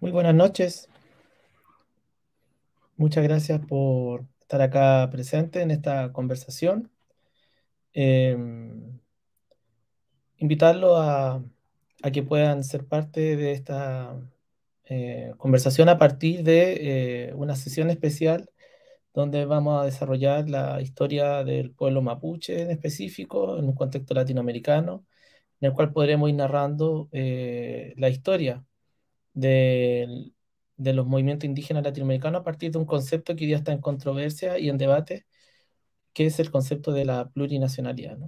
Muy buenas noches. Muchas gracias por estar acá presente en esta conversación. Em, invitarlo a, que puedan ser parte de esta eh, conversación a partir de eh, una sesión especial donde vamos a desarrollar la historia del pueblo mapuche en específico, en un contexto latinoamericano, en el cual podremos ir narrando eh, la historia de, los movimientos indígenas latinoamericanos a partir de un concepto que hoy día está en controversia y en debate, que es el concepto de la plurinacionalidad.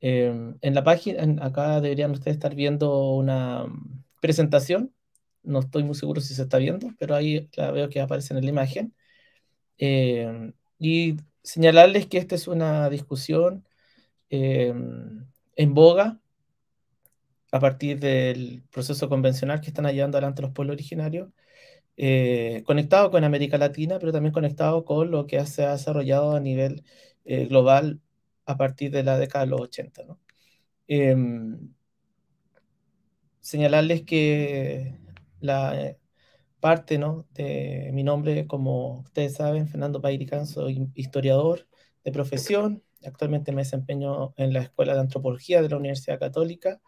Em, en la página, acá deberían ustedes estar viendo una mm, presentación, no estoy muy seguro si se está viendo, pero ahí la veo que aparece en la imagen. Em, y señalarles que esta es una discusión em, en boga a partir del proceso convencional que están llevando adelante los pueblos originarios, eh, conectado con América Latina, pero también conectado con lo que se ha desarrollado a nivel eh, global a partir de la década de los 80. Em, señalarles que la eh, parte ¿no? de mi nombre, como ustedes saben, Fernando Pairicán, soy historiador de profesión, actualmente me desempeño en la Escuela de Antropología de la Universidad Católica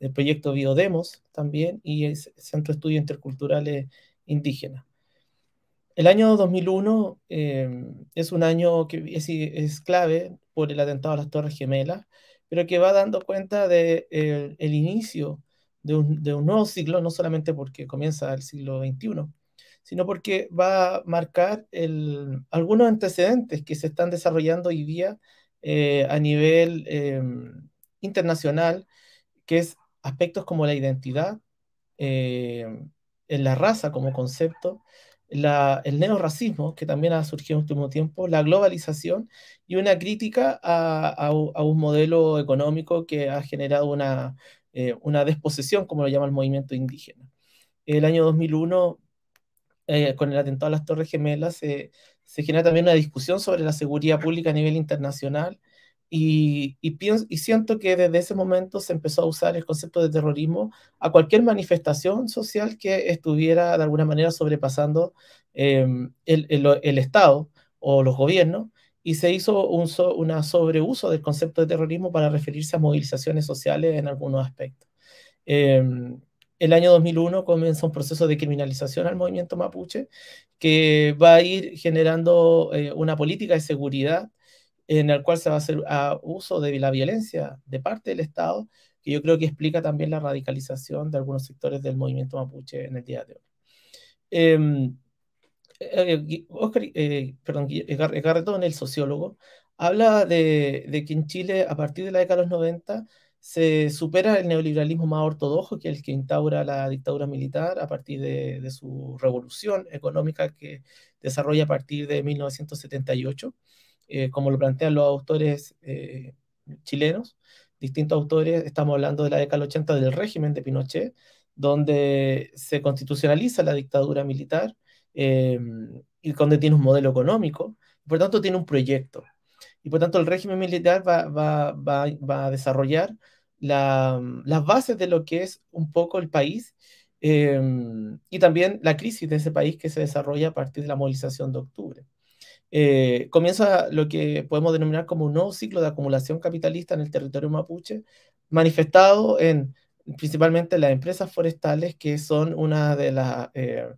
el proyecto Biodemos también y el Centro de Estudios Interculturales Indígenas. El año 2001 em, es un año que es, clave por el atentado a las Torres Gemelas, pero que va dando cuenta del de, el inicio de un, nuevo siglo, no solamente porque comienza el siglo XXI, sino porque va a marcar el, algunos antecedentes que se están desarrollando hoy día eh, a nivel em, internacional, que es aspectos como la identidad, eh, en la raza como concepto, la, el neorracismo, que también ha surgido en el último tiempo, la globalización y una crítica a, un modelo económico que ha generado eh, una, desposesión, como lo llama el movimiento indígena. El año 2001, eh, con el atentado a las Torres Gemelas, se genera también una discusión sobre la seguridad pública a nivel internacional y, pienso, y siento que desde ese momento se empezó a usar el concepto de terrorismo a cualquier manifestación social que estuviera de alguna manera sobrepasando em, el, Estado o los gobiernos, y se hizo un una sobreuso del concepto de terrorismo para referirse a movilizaciones sociales en algunos aspectos. Em, el año 2001 comienza un proceso de criminalización al movimiento mapuche que va a ir generando eh, una política de seguridad en el cual se va a hacer a ah, uso de la violencia de parte del Estado, que yo creo que explica también la radicalización de algunos sectores del movimiento mapuche en el día de hoy. Em, eh, eh Oscar, eh, perdón, eh, el sociólogo, habla de, que en Chile, a partir de la década de los 90, se supera el neoliberalismo más ortodoxo, que es el que instaura la dictadura militar a partir de, de su revolución económica que desarrolla a partir de 1978. Eh, como lo plantean los autores eh, chilenos, distintos autores, estamos hablando de la década del 80 del régimen de Pinochet, donde se constitucionaliza la dictadura militar em, y donde tiene un modelo económico, por tanto tiene un proyecto. Y por tanto el régimen militar va, a desarrollar las bases de lo que es un poco el país em, y también la crisis de ese país que se desarrolla a partir de la movilización de octubre. Eh, comienza lo que podemos denominar como un nuevo ciclo de acumulación capitalista en el territorio mapuche, manifestado en principalmente las empresas forestales, que son una de las eh,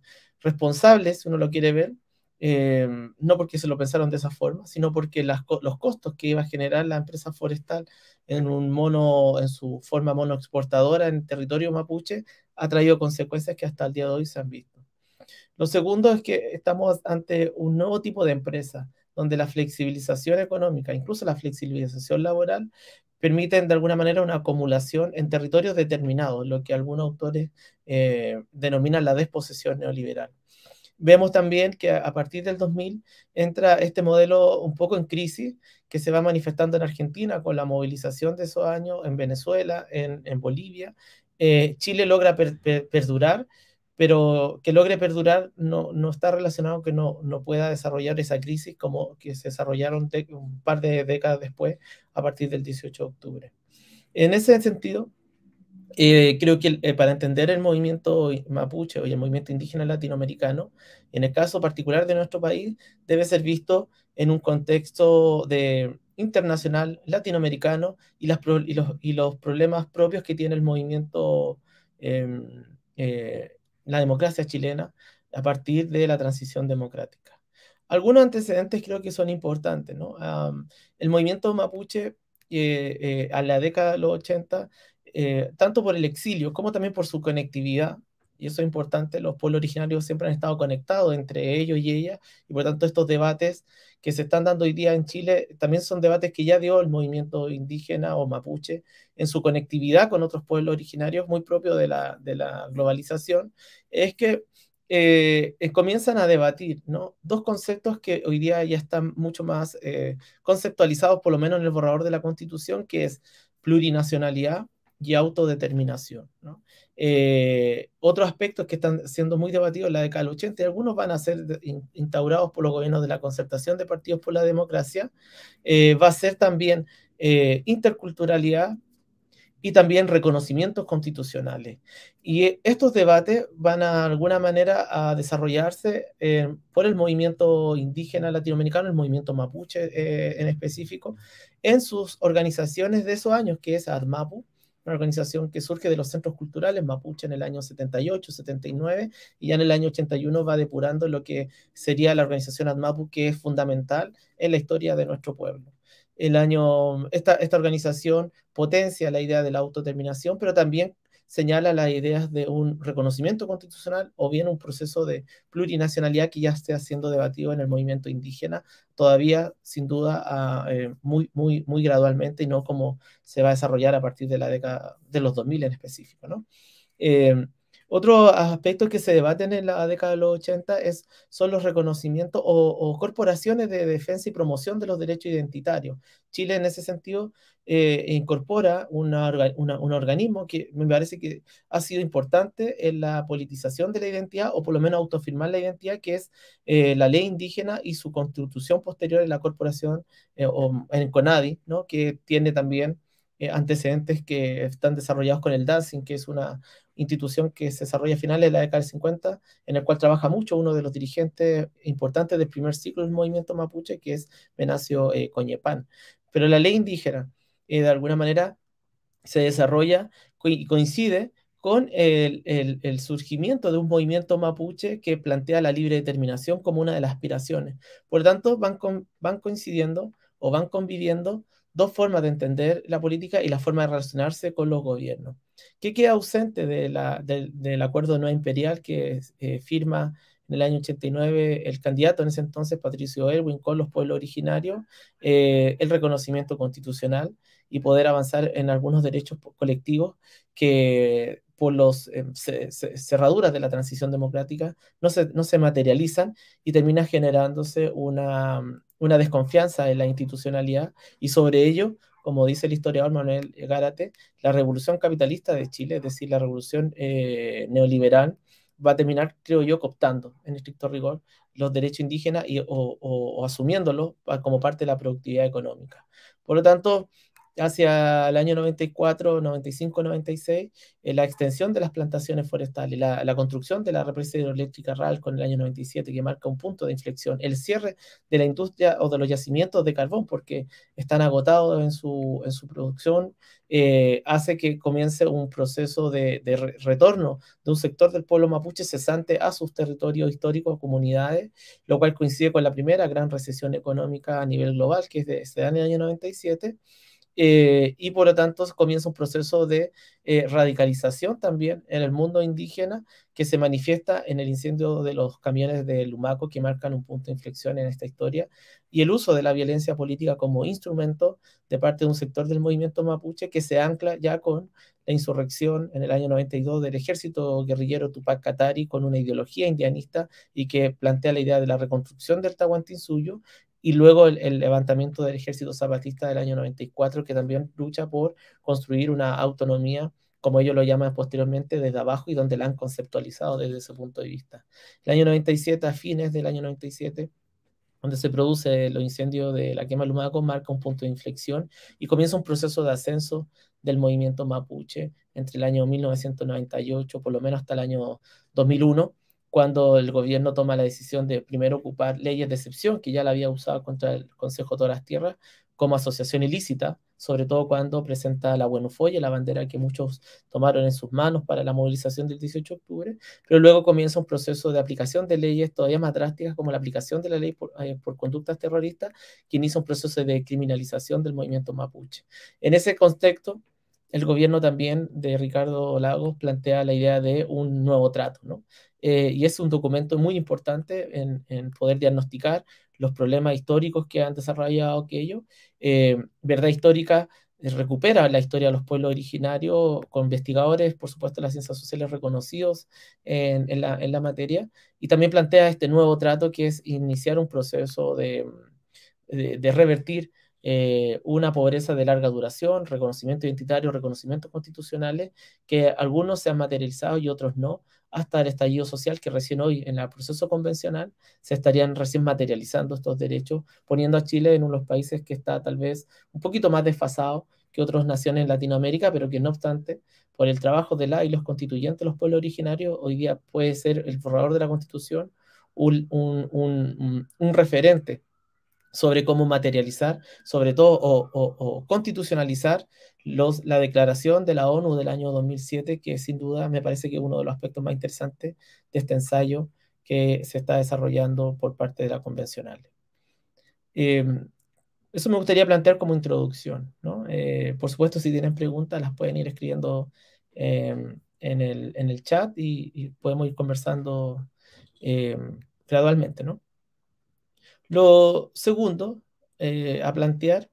responsables, si uno lo quiere ver, eh, no porque se lo pensaron de esa forma, sino porque los costos que iba a generar la empresa forestal en un mono, en su forma monoexportadora en territorio mapuche, ha traído consecuencias que hasta el día de hoy se han visto. Lo segundo es que estamos ante un nuevo tipo de empresa, donde la flexibilización económica, incluso la flexibilización laboral, permiten de alguna manera una acumulación en territorios determinados, lo que algunos autores eh, denominan la desposesión neoliberal. Vemos también que a partir del 2000 entra este modelo un poco en crisis que se va manifestando en Argentina con la movilización de esos años, en Venezuela, en, Bolivia. Eh, Chile logra perdurar, pero que logre perdurar no, no está relacionado que no, no pueda desarrollar esa crisis como que se desarrollaron un par de décadas después a partir del 18 de octubre. En ese sentido, eh, creo que eh, para entender el movimiento mapuche o el movimiento indígena latinoamericano, en el caso particular de nuestro país, debe ser visto en un contexto de, internacional, latinoamericano y, las, y, los, y los problemas propios que tiene el movimiento em, eh, la democracia chilena a partir de la transición democrática. Algunos antecedentes creo que son importantes. el movimiento mapuche eh, eh, a la década de los 80, eh, tanto por el exilio como también por su conectividad y eso es importante, los pueblos originarios siempre han estado conectados entre ellos y ellas, y por tanto estos debates que se están dando hoy día en Chile también son debates que ya dio el movimiento indígena o mapuche en su conectividad con otros pueblos originarios, muy propio de la, globalización, es que eh, eh, comienzan a debatir dos conceptos que hoy día ya están mucho más eh, conceptualizados, por lo menos en el borrador de la Constitución, que es plurinacionalidad y autodeterminación. otro aspecto eh, otros aspectos que están siendo muy debatidos en la década del 80, algunos van a ser instaurados por los gobiernos de la concertación de partidos por la democracia, eh, va a ser también eh, interculturalidad y también reconocimientos constitucionales. Y estos debates van a, alguna manera a desarrollarse por el movimiento indígena latinoamericano, el movimiento mapuche en específico, en sus organizaciones de esos años, que es ADMAPU, una organización que surge de los centros culturales mapuche en el año 78, 79, y ya en el año 81 va depurando lo que sería la organización ADMAPU, que es fundamental en la historia de nuestro pueblo. El año, esta, esta organización potencia la idea de la autodeterminación, pero también señala las ideas de un reconocimiento constitucional o bien un proceso de plurinacionalidad que ya esté siendo debatido en el movimiento indígena, todavía sin duda eh, muy, muy, muy gradualmente y no como se va a desarrollar a partir de la década de los 2000 en específico. ¿no? Eh, otro aspecto que se debaten en la década de los 80 es, son los reconocimientos o, corporaciones de defensa y promoción de los derechos identitarios. Chile en ese sentido eh, incorpora un organismo que me parece que ha sido importante en la politización de la identidad o por lo menos autofirmar la identidad, que es eh, la ley indígena y su constitución posterior en la corporación eh, o en CONADI, ¿no? que tiene también eh, antecedentes que están desarrollados con el DASIN, que es una institución que se desarrolla a finales de la década del 50, en el cual trabaja mucho uno de los dirigentes importantes del primer ciclo del movimiento mapuche, que es Venacio eh, Coñepán. Pero la ley indígena, eh, de alguna manera, se desarrolla y coincide con el, surgimiento de un movimiento mapuche que plantea la libre determinación como una de las aspiraciones. Por tanto, van, van coincidiendo o van conviviendo dos formas de entender la política y la forma de relacionarse con los gobiernos. ¿Qué queda ausente de del acuerdo no imperial que eh, firma en el año 89 el candidato en ese entonces, Patricio Erwin, con los pueblos originarios, eh, el reconocimiento constitucional y poder avanzar en algunos derechos colectivos que por las eh, cerraduras de la transición democrática no se, no se materializan y termina generándose una una desconfianza en la institucionalidad y sobre ello, como dice el historiador Manuel Gárate, la revolución capitalista de Chile, es decir, la revolución eh, neoliberal, va a terminar, creo yo, cooptando en estricto rigor los derechos indígenas o asumiéndolos ah, como parte de la productividad económica. Por lo tanto, hacia el año 94, 95, 96, la extensión de las plantaciones forestales, la, construcción de la represa hidroeléctrica RAL con el año 97, que marca un punto de inflexión, el cierre de la industria o de los yacimientos de carbón, porque están agotados en su, en su producción, eh, hace que comience un proceso de, de retorno de un sector del pueblo mapuche cesante a sus territorios históricos, comunidades, lo cual coincide con la primera gran recesión económica a nivel global, que es de, este año, el año 97 eh, y por lo tanto comienza un proceso de eh, radicalización también en el mundo indígena que se manifiesta en el incendio de los camiones de Lumaco que marcan un punto de inflexión en esta historia y el uso de la violencia política como instrumento de parte de un sector del movimiento mapuche que se ancla ya con la insurrección en el año 92 del ejército guerrillero Tupac Katari con una ideología indianista y que plantea la idea de la reconstrucción del Tahuantinsuyo y luego el, levantamiento del ejército zapatista del año 94, que también lucha por construir una autonomía, como ellos lo llaman posteriormente, desde abajo y donde la han conceptualizado desde ese punto de vista. El año 97, a fines del año 97, donde se produce los incendios de la quema Lumaco, marca un punto de inflexión y comienza un proceso de ascenso del movimiento mapuche entre el año 1998, por lo menos hasta el año 2001, cuando el gobierno toma la decisión de primero ocupar leyes de excepción, que ya la había usado contra el Consejo de todas las tierras, como asociación ilícita, sobre todo cuando presenta la buenofolla, la bandera que muchos tomaron en sus manos para la movilización del 18 de octubre, pero luego comienza un proceso de aplicación de leyes todavía más drásticas, como la aplicación de la ley por, eh, conductas terroristas, que inicia un proceso de criminalización del movimiento mapuche. En ese contexto, el gobierno también de Ricardo Lagos plantea la idea de un nuevo trato, ¿no? Eh, y es un documento muy importante en, poder diagnosticar los problemas históricos que han desarrollado aquellos. Eh, Verdad histórica eh, recupera la historia de los pueblos originarios con investigadores, por supuesto, las ciencias sociales reconocidos en, la, materia, y también plantea este nuevo trato que es iniciar un proceso de, revertir una pobreza de larga duración, reconocimiento identitario, reconocimientos constitucionales, que algunos se han materializado y otros no, hasta el estallido social, que recién hoy en el proceso convencional se estarían recién materializando estos derechos, poniendo a Chile en uno de los países que está tal vez un poquito más desfasado que otras naciones en Latinoamérica, pero que no obstante, por el trabajo de la y los constituyentes, los pueblos originarios, hoy día puede ser el borrador de la constitución un, un, un referente sobre cómo materializar, sobre todo, o, constitucionalizar la declaración de la ONU del año 2007, que sin duda me parece que es uno de los aspectos más interesantes de este ensayo que se está desarrollando por parte de la convencional. Em, eso me gustaría plantear como introducción. ¿no? Eh, por supuesto, si tienen preguntas, las pueden ir escribiendo em, en, el, chat y, y, podemos ir conversando em, gradualmente. ¿no? Lo segundo eh, a plantear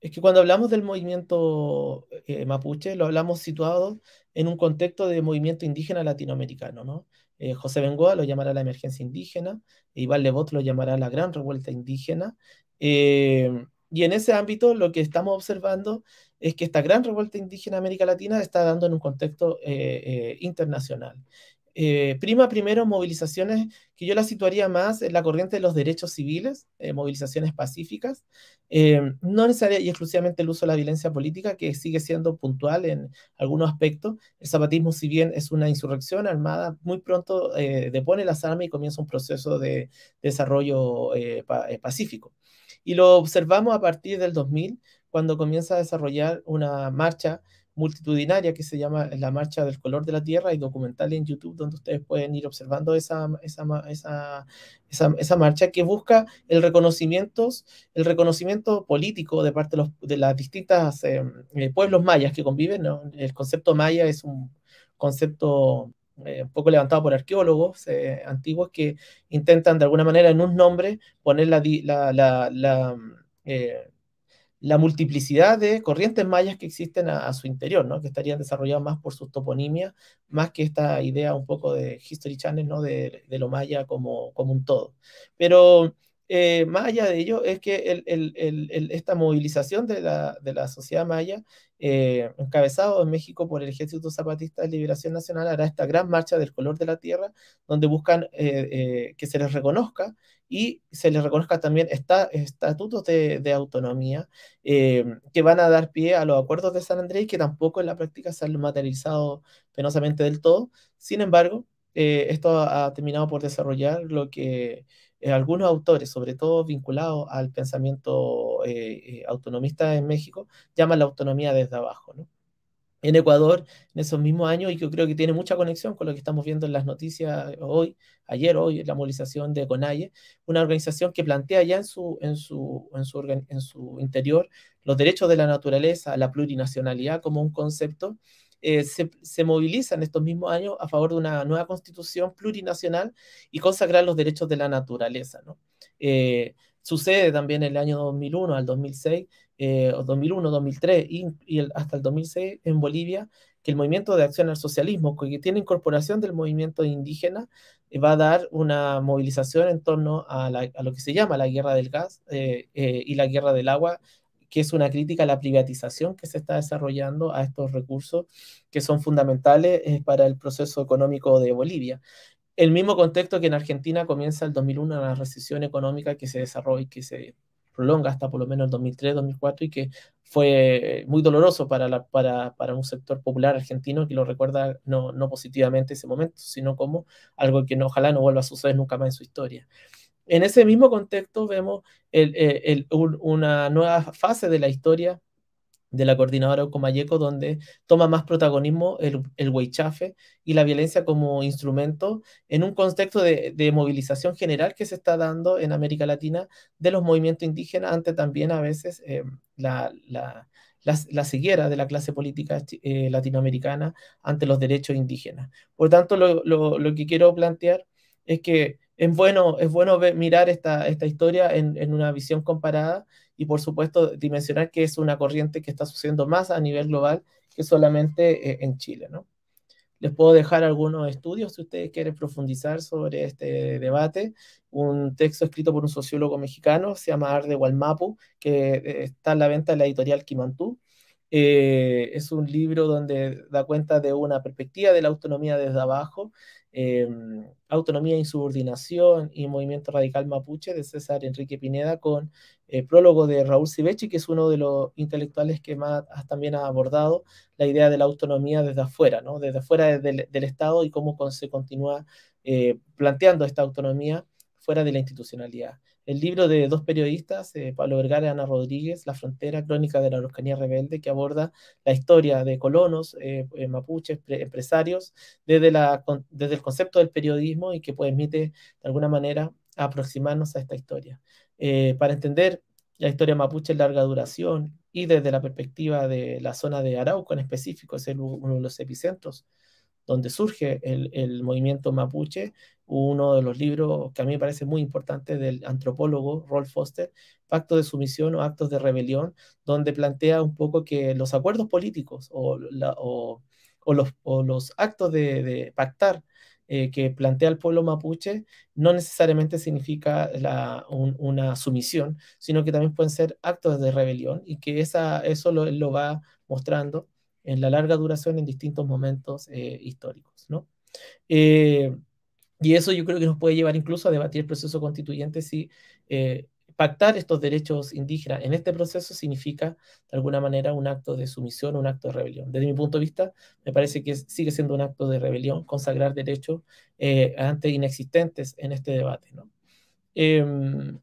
es que cuando hablamos del movimiento eh, mapuche, lo hablamos situado en un contexto de movimiento indígena latinoamericano, ¿no? Eh, José Bengoa lo llamará la emergencia indígena, e Iván Lebot lo llamará la gran revuelta indígena, y en ese ámbito lo que estamos observando es que esta gran revuelta indígena en América Latina está dando en un contexto internacional. Eh, prima primero movilizaciones que yo las situaría más en la corriente de los derechos civiles, eh, movilizaciones pacíficas, eh, no necesariamente y exclusivamente el uso de la violencia política, que sigue siendo puntual en algunos aspectos. El zapatismo, si bien es una insurrección armada, muy pronto depone las armas y comienza un proceso de desarrollo pacífico. Y lo observamos a partir del 2000, cuando comienza a desarrollar una marcha multitudinaria que se llama La Marcha del Color de la Tierra. Hay documental en YouTube donde ustedes pueden ir observando esa, esa, esa, esa, marcha que busca el reconocimiento, el reconocimiento político de parte de, los, las distintas eh, eh, pueblos mayas que conviven. El concepto maya es un concepto eh, un poco levantado por arqueólogos antiguos que intentan de alguna manera en un nombre poner la... la, la multiplicidad de corrientes mayas que existen a, su interior, ¿no? que estarían desarrolladas más por sus toponimias, más que esta idea un poco de History Channel, ¿no? de, lo maya como, un todo. Pero eh, más allá de ello, es que esta movilización de la, sociedad maya, eh, encabezado en México por el Ejército Zapatista de Liberación Nacional, hará esta gran marcha del color de la tierra, donde buscan eh, que se les reconozca y se les reconozca también esta, estatutos de, autonomía eh, que van a dar pie a los acuerdos de San Andrés que tampoco en la práctica se han materializado penosamente del todo. Sin embargo, eh, esto ha terminado por desarrollar lo que eh, algunos autores, sobre todo vinculados al pensamiento autonomista en México, llaman la autonomía desde abajo. ¿no? en Ecuador en esos mismos años y que yo creo que tiene mucha conexión con lo que estamos viendo en las noticias eh, hoy, ayer, hoy, la movilización de CONAIE, una organización que plantea ya en su, en su, en su, en su interior los derechos de la naturaleza, la plurinacionalidad como un concepto. Eh, se, se moviliza en estos mismos años a favor de una nueva constitución plurinacional y consagrar los derechos de la naturaleza. Eh, sucede también en el año 2001 al 2006 2001, eh, 2003 y, hasta el 2006 en Bolivia, que el movimiento de acción al socialismo, que tiene incorporación del movimiento indígena, eh, va a dar una movilización en torno a, lo que se llama la guerra del gas eh, y la guerra del agua, que es una crítica a la privatización que se está desarrollando a estos recursos que son fundamentales para el proceso económico de Bolivia el mismo contexto que en Argentina comienza el 2001 la recesión económica que se desarrolla y que se prolonga hasta por lo menos el 2003, 2004 y que fue eh, muy doloroso para, para, para un sector popular argentino que lo recuerda no, no, positivamente ese momento, sino como algo que ojalá no vuelva a suceder nunca más en su historia. En ese mismo contexto vemos el, eh, el, una nueva fase de la historia de la coordinadora Ocomayeco, donde toma más protagonismo el, el y la violencia como instrumento en un contexto de, movilización general que se está dando en América Latina de los movimientos indígenas ante también a veces eh, la, la, de la clase política eh, latinoamericana ante los derechos indígenas. Por tanto, lo, que quiero plantear es que es bueno, es bueno mirar esta, esta historia en, en una visión comparada y por supuesto dimensionar que es una corriente que está sucediendo más a nivel global que solamente eh, en Chile. ¿no? Les puedo dejar algunos estudios si ustedes quieren profundizar sobre este debate. Un texto escrito por un sociólogo mexicano, se llama Arde Gualmapu, que eh, está en la venta en la editorial Kimantú. Eh, es un libro donde da cuenta de una perspectiva de la autonomía desde abajo, em, autonomía Autonomía, e Insubordinación y Movimiento Radical Mapuche de César Enrique Pineda con eh, prólogo de Raúl Sivechi, que es uno de los intelectuales que más también ha abordado la idea de la autonomía desde afuera, ¿no? desde afuera del, Estado y cómo se continúa eh, planteando esta autonomía fuera de la institucionalidad el libro de dos periodistas, eh, Pablo Vergara y Ana Rodríguez, La frontera, crónica de la Araucanía rebelde, que aborda la historia de colonos, eh, eh, mapuches, empresarios, desde, el concepto del periodismo y que permite, de alguna manera, aproximarnos a esta historia. para entender la historia mapuche en larga duración y desde la perspectiva de la zona de Arauco en específico, es uno de los epicentros donde surge el, movimiento mapuche, uno de los libros que a mí me parece muy importante del antropólogo Rolf Foster, Pacto de Sumisión o Actos de Rebelión, donde plantea un poco que los acuerdos políticos o, los, actos de, pactar eh, que plantea el pueblo mapuche no necesariamente significa una sumisión, sino que también pueden ser actos de rebelión y que esa, eso lo, lo va mostrando en la larga duración en distintos momentos eh, históricos. Eh, y eso yo creo que nos puede llevar incluso a debatir el proceso constituyente si eh, pactar estos derechos indígenas en este proceso significa de alguna manera un acto de sumisión, un acto de rebelión. Desde mi punto de vista, me parece que sigue siendo un acto de rebelión consagrar derechos antes inexistentes en este debate. Em,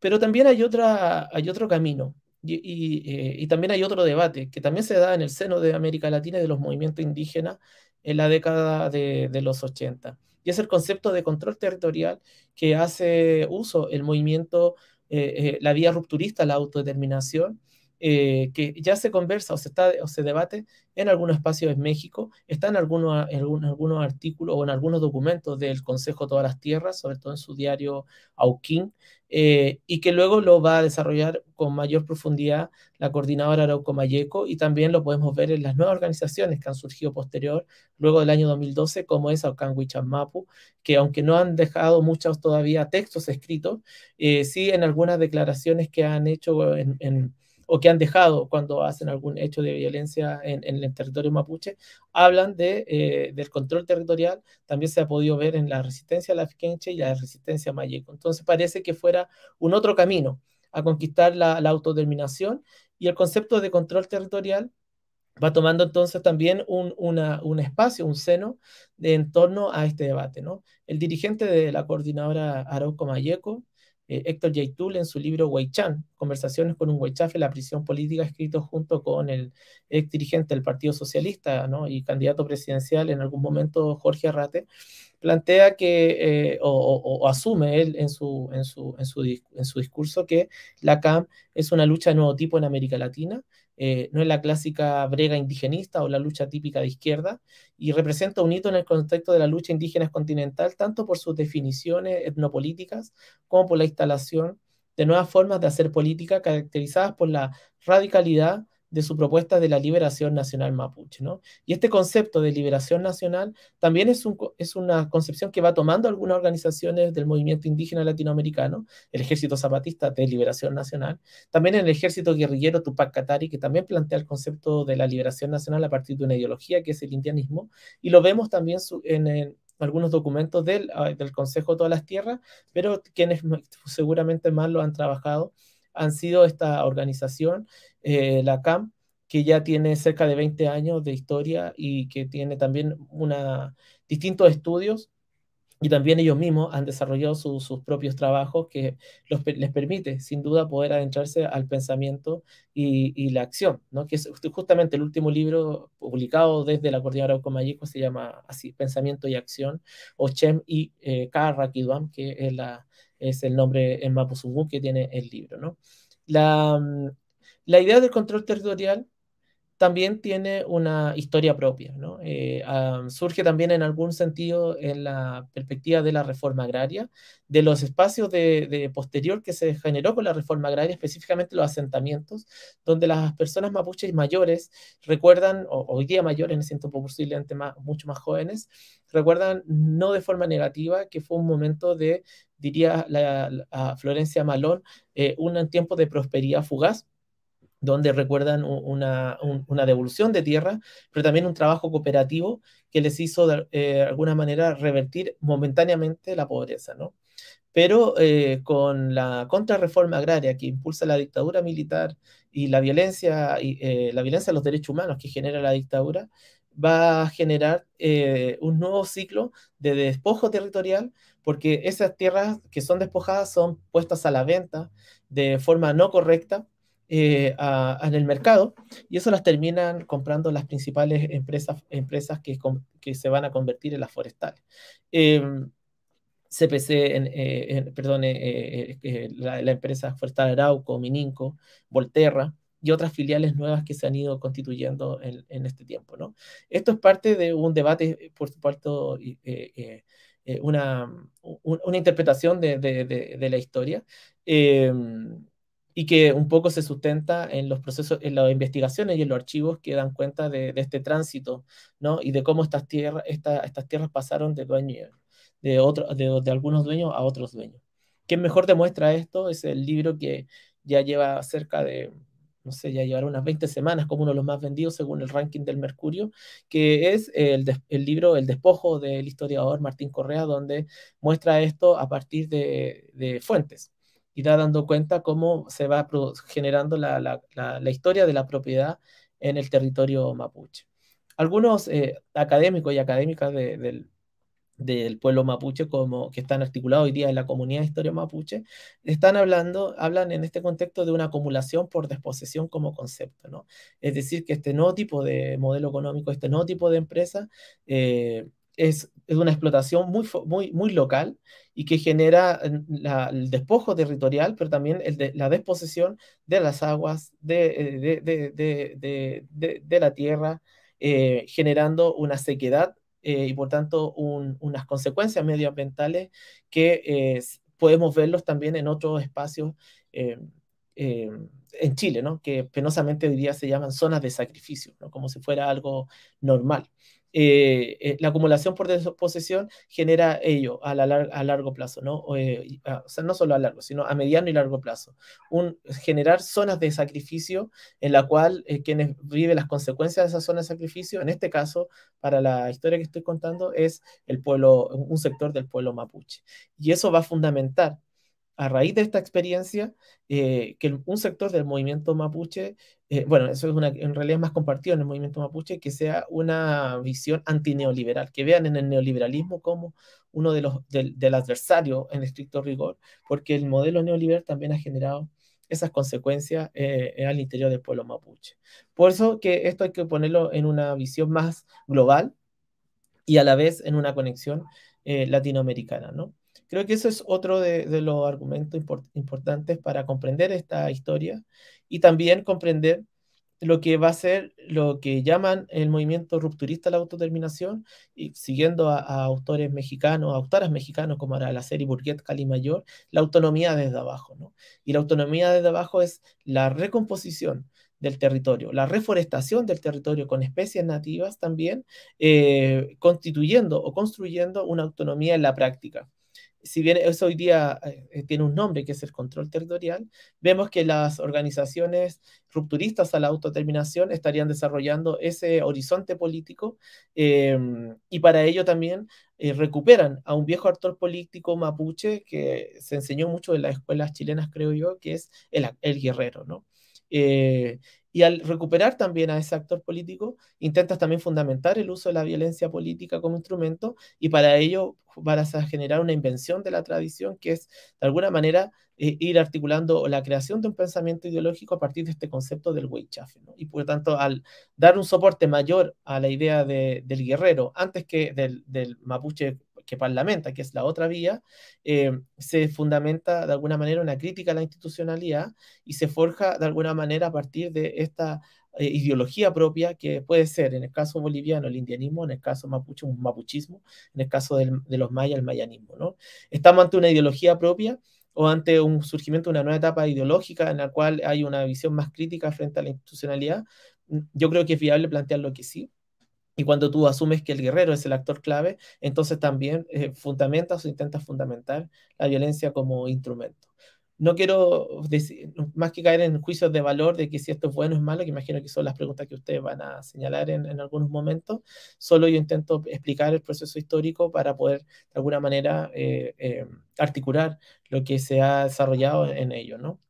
pero también hay, otra, hay otro camino eh, y, también hay otro debate que también se da en el seno de América Latina y de los movimientos indígenas en la década de, los 80. Y es el concepto de control territorial que hace uso el movimiento, eh, eh, la vía rupturista, la autodeterminación, eh, que ya se conversa o se, debate en algunos espacios en México, está en algunos, en algunos artículos o en algunos documentos del Consejo de Todas las Tierras, sobre todo en su diario Auquín, eh, y que luego lo va a desarrollar con mayor profundidad la coordinadora Arauco Mayeco y también lo podemos ver en las nuevas organizaciones que han surgido posterior, luego del año 2012, como es Aucán Mapu, que aunque no han dejado muchos todavía textos escritos, eh, sí en algunas declaraciones que han hecho en o que han dejado cuando hacen algún hecho de violencia en, el territorio mapuche, hablan de, eh, del control territorial, también se ha podido ver en la resistencia a la Fikenche y la resistencia a mayeco. Entonces parece que fuera un otro camino a conquistar la, la autodeterminación y el concepto de control territorial va tomando entonces también un, espacio, un seno de, en torno a este debate. ¿no? El dirigente de la coordinadora Arauco Mayeco, eh, Héctor Yaitul en su libro Huaychan, Conversaciones con un Huaychafe, la prisión política, escrito junto con el ex dirigente del Partido Socialista y candidato presidencial en algún momento, Jorge Arrate, plantea que, eh, o, asume él en su, en, su, en su discurso que la CAM es una lucha de nuevo tipo en América Latina eh, no es la clásica brega indigenista o la lucha típica de izquierda, y representa un hito en el contexto de la lucha indígena continental, tanto por sus definiciones etnopolíticas como por la instalación de nuevas formas de hacer política caracterizadas por la radicalidad, de su propuesta de la liberación nacional mapuche. ¿no? Y este concepto de liberación nacional también es, una concepción que va tomando algunas organizaciones del movimiento indígena latinoamericano, el Ejército Zapatista de Liberación Nacional, también el Ejército Guerrillero Tupac Katari, que también plantea el concepto de la liberación nacional a partir de una ideología que es el indianismo, y lo vemos también en, algunos documentos del, ah, del Consejo de Todas las Tierras, pero quienes seguramente más lo han trabajado han sido esta organización, eh, la CAM, que ya tiene cerca de 20 años de historia y que tiene también una, distintos estudios y también ellos mismos han desarrollado sus propios trabajos que les permite, sin duda, poder adentrarse al pensamiento y, la acción, ¿no? que es justamente el último libro publicado desde la coordinadora Ocomayico, se llama así, Pensamiento y Acción, o Chem y eh, que es la, es el nombre en Mapo que tiene el libro. ¿no? La, mm, la idea del control territorial también tiene una historia propia. Eh, ah, surge también en algún sentido en la perspectiva de la reforma agraria, de los espacios de, posterior que se generó con la reforma agraria, específicamente los asentamientos, donde las personas mapuches mayores recuerdan, o hoy día mayores, en tiempo posiblemente más, mucho más jóvenes, recuerdan no de forma negativa que fue un momento de, diría la, Florencia Malón, eh, un tiempo de prosperidad fugaz donde recuerdan una, devolución de tierra, pero también un trabajo cooperativo que les hizo de eh, alguna manera revertir momentáneamente la pobreza, ¿no? Pero eh, con la contrarreforma agraria que impulsa la dictadura militar y la violencia, y, eh, la violencia a los derechos humanos que genera la dictadura, va a generar un nuevo ciclo de despojo territorial, porque esas tierras que son despojadas son puestas a la venta de forma no correcta eh, en el mercado y eso las terminan comprando las principales empresas, empresas que, que se van a convertir en las forestales. CPC, em, eh, perdón, eh, la, empresa Forestal Arauco, Mininco, Volterra y otras filiales nuevas que se han ido constituyendo en, este tiempo. ¿no? Esto es parte de un debate, por supuesto, una, una, interpretación de, la historia. Eh, y que un poco se sustenta en los procesos, en las investigaciones y en los archivos que dan cuenta de, este tránsito, ¿no? Y de cómo estas tierras, estas tierras pasaron de, dueño, de, de, algunos dueños a otros dueños. ¿Qué mejor demuestra esto? Es el libro que ya lleva cerca de, no sé, ya llevará unas 20 semanas como uno de los más vendidos según el ranking del Mercurio, que es el libro El despojo del historiador Martín Correa, donde muestra esto a partir de fuentes da dando cuenta cómo se va generando la, la, historia de la propiedad en el territorio mapuche. Algunos eh, académicos y académicas del pueblo mapuche, como que están articulados hoy día en la comunidad de historia mapuche, están hablando, hablan en este contexto de una acumulación por desposesión como concepto, ¿no? Es decir, que este nuevo tipo de modelo económico, este nuevo tipo de empresa, eh, es, una explotación muy, muy, muy local y que genera el despojo territorial, pero también la desposesión de las aguas, de, eh, la tierra, eh, generando una sequedad eh, y por tanto unas consecuencias medioambientales que podemos verlos también en otros espacios en Chile, ¿no? que penosamente diría se llaman zonas de sacrificio, como si fuera algo normal. Eh, eh, la acumulación por desposesión genera ello a, a largo plazo, ¿no? Eh, ah, sea, no solo a largo, sino a mediano y largo plazo. Un, generar zonas de sacrificio en la cual quienes viven las consecuencias de esa zona de sacrificio, en este caso, para la historia que estoy contando, es el pueblo, un sector del pueblo mapuche. Y eso va a fundamentar a raíz de esta experiencia, eh, que un sector del movimiento mapuche, eh, bueno, eso es una, en realidad es más compartido en el movimiento mapuche, que sea una visión antineoliberal, que vean en el neoliberalismo como uno de los, del, adversario en estricto rigor, porque el modelo neoliberal también ha generado esas consecuencias eh, al interior del pueblo mapuche. Por eso que esto hay que ponerlo en una visión más global y a la vez en una conexión latinoamericana, ¿no? Creo que eso es otro de, los argumentos importantes para comprender esta historia y también comprender lo que va a ser lo que llaman el movimiento rupturista de la autodeterminación, y siguiendo a, autores mexicanos, a autoras mexicanos como la serie Burguet, Mayor, la autonomía desde abajo. ¿no? Y la autonomía desde abajo es la recomposición del territorio, la reforestación del territorio con especies nativas también, eh, constituyendo o construyendo una autonomía en la práctica si bien eso hoy día eh, tiene un nombre que es el control territorial, vemos que las organizaciones rupturistas a la autodeterminación estarían desarrollando ese horizonte político em, y para ello también eh, recuperan a un viejo actor político mapuche que se enseñó mucho en las escuelas chilenas, creo yo, que es el, el guerrero, ¿no? Eh, y al recuperar también a ese actor político, intentas también fundamentar el uso de la violencia política como instrumento y para ello vas a generar una invención de la tradición que es, de alguna manera, eh, ir articulando la creación de un pensamiento ideológico a partir de este concepto del weichafe. ¿no? Y por lo tanto, al dar un soporte mayor a la idea del guerrero, antes que del, del mapuche que parlamenta, que es la otra vía, eh, se fundamenta de alguna manera una crítica a la institucionalidad y se forja de alguna manera a partir de esta eh, ideología propia que puede ser, en el caso boliviano, el indianismo, en el caso mapuche, un mapuchismo, en el caso de los mayas, el mayanismo. ¿no? Estamos ante una ideología propia o ante un surgimiento de una nueva etapa ideológica en la cual hay una visión más crítica frente a la institucionalidad, mm, yo creo que es viable plantear lo que sí. Y cuando tú asumes que el guerrero es el actor clave, entonces también eh, fundamentas o intentas fundamentar la violencia como instrumento. No quiero más que caer en juicios de valor de que si esto es bueno o es malo, que imagino que son las preguntas que ustedes van a señalar en, algunos momentos, solo yo intento explicar el proceso histórico para poder de alguna manera eh, eh, articular lo que se ha desarrollado en ello, ¿no?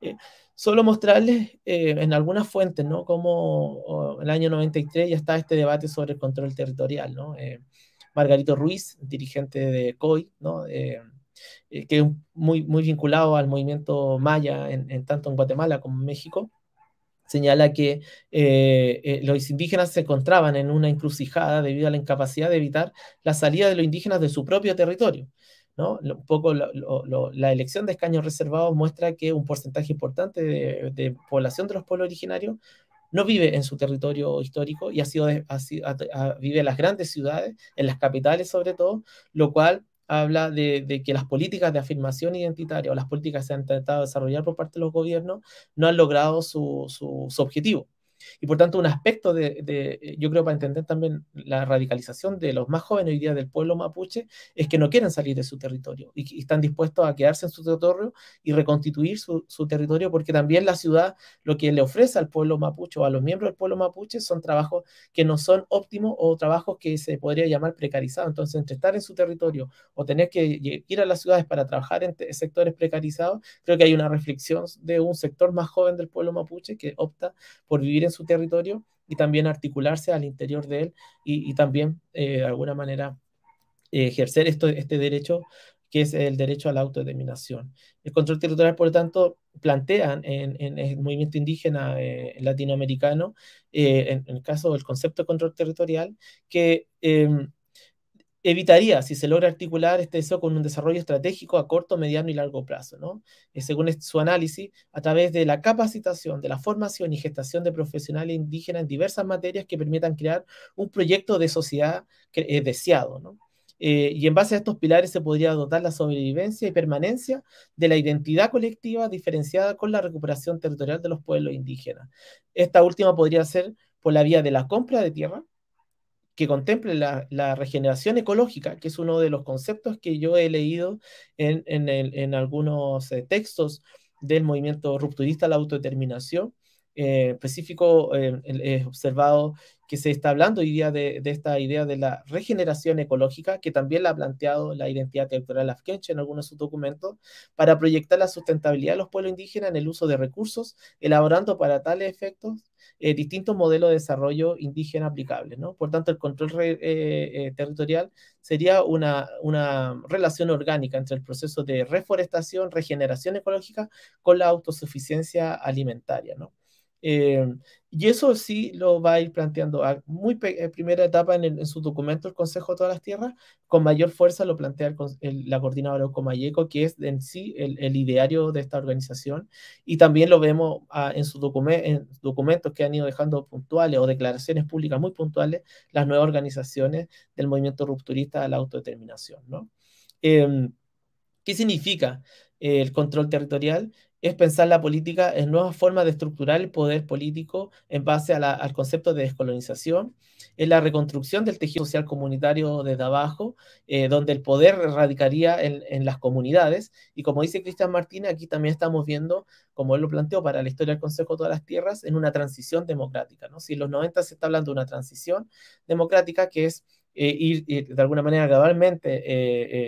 Eh, solo mostrarles eh, en algunas fuentes, ¿no? Como el año 93 ya está este debate sobre el control territorial, ¿no? Eh, Margarito Ruiz, dirigente de COI, ¿no? Eh, que es muy, muy vinculado al movimiento maya, en, tanto en Guatemala como en México, señala que los indígenas se encontraban en una encrucijada debido a la incapacidad de evitar la salida de los indígenas de su propio territorio. Un poco la elección de escaños reservados muestra que un porcentaje importante de, población de los pueblos originarios no vive en su territorio histórico y ha sido, vive en las grandes ciudades, en las capitales sobre todo, lo cual habla de, que las políticas de afirmación identitaria o las políticas que se han tratado de desarrollar por parte de los gobiernos no han logrado su, su objetivo. Y por tanto, un aspecto de, eh, yo creo, para entender también la radicalización de los más jóvenes hoy día del pueblo mapuche, es que no quieren salir de su territorio y, están dispuestos a quedarse en su territorio y reconstituir su, territorio, porque también la ciudad lo que le ofrece al pueblo mapuche o a los miembros del pueblo mapuche son trabajos que no son óptimos o trabajos que se podría llamar precarizados. Entonces, entre estar en su territorio o tener que ir a las ciudades para trabajar en sectores precarizados, creo que hay una reflexión de un sector más joven del pueblo mapuche que opta por vivir en su su territorio y también articularse al interior de él y, también, eh, de alguna manera, eh, ejercer este derecho que es el derecho a la autodeterminación. El control territorial, por lo tanto, plantean en, el movimiento indígena eh, latinoamericano, en, en, el caso del concepto de control territorial, que em, evitaría, si se logra articular este deseo con un desarrollo estratégico a corto, mediano y largo plazo. ¿no? Eh, según su análisis, a través de la capacitación, de la formación y gestación de profesionales indígenas en diversas materias que permitan crear un proyecto de sociedad eh, deseado. Eh, y en base a estos pilares se podría dotar la sobrevivencia y permanencia de la identidad colectiva diferenciada con la recuperación territorial de los pueblos indígenas. Esta última podría ser por la vía de la compra de tierra, que contemple la, regeneración ecológica, que es uno de los conceptos que yo he leído en, en algunos eh, textos del movimiento rupturista a la autodeterminación, eh, específico eh, es observado que se está hablando hoy día de, esta idea de la regeneración ecológica, que también la ha planteado la identidad territorial afkenche en algunos de sus documentos, para proyectar la sustentabilidad de los pueblos indígenas en el uso de recursos, elaborando para tales efectos eh, distintos modelos de desarrollo indígena aplicables. ¿no? Por tanto, el control territorial sería una, una relación orgánica entre el proceso de reforestación, regeneración ecológica, con la autosuficiencia alimentaria. ¿no? Em, y eso sí lo va a ir planteando a muy en eh, primera etapa en, su documento el Consejo de todas las Tierras, con mayor fuerza lo plantea el, la coordinadora Ocomayeco, que es en sí el, ideario de esta organización, y también lo vemos en sus documentos que han ido dejando puntuales o declaraciones públicas muy puntuales las nuevas organizaciones del movimiento rupturista a la autodeterminación. ¿no? Em, ¿Qué significa? Eh, el control territorial es pensar la política en nuevas formas de estructurar el poder político en base al concepto de descolonización, en la reconstrucción del tejido social comunitario desde abajo, eh, donde el poder radicaría en, las comunidades. Y como dice Cristian Martínez, aquí también estamos viendo, como él lo planteó para la historia del Consejo de todas las Tierras, en una transición democrática. ¿no? Si en los 90 se está hablando de una transición democrática que es eh, ir, de alguna manera gradualmente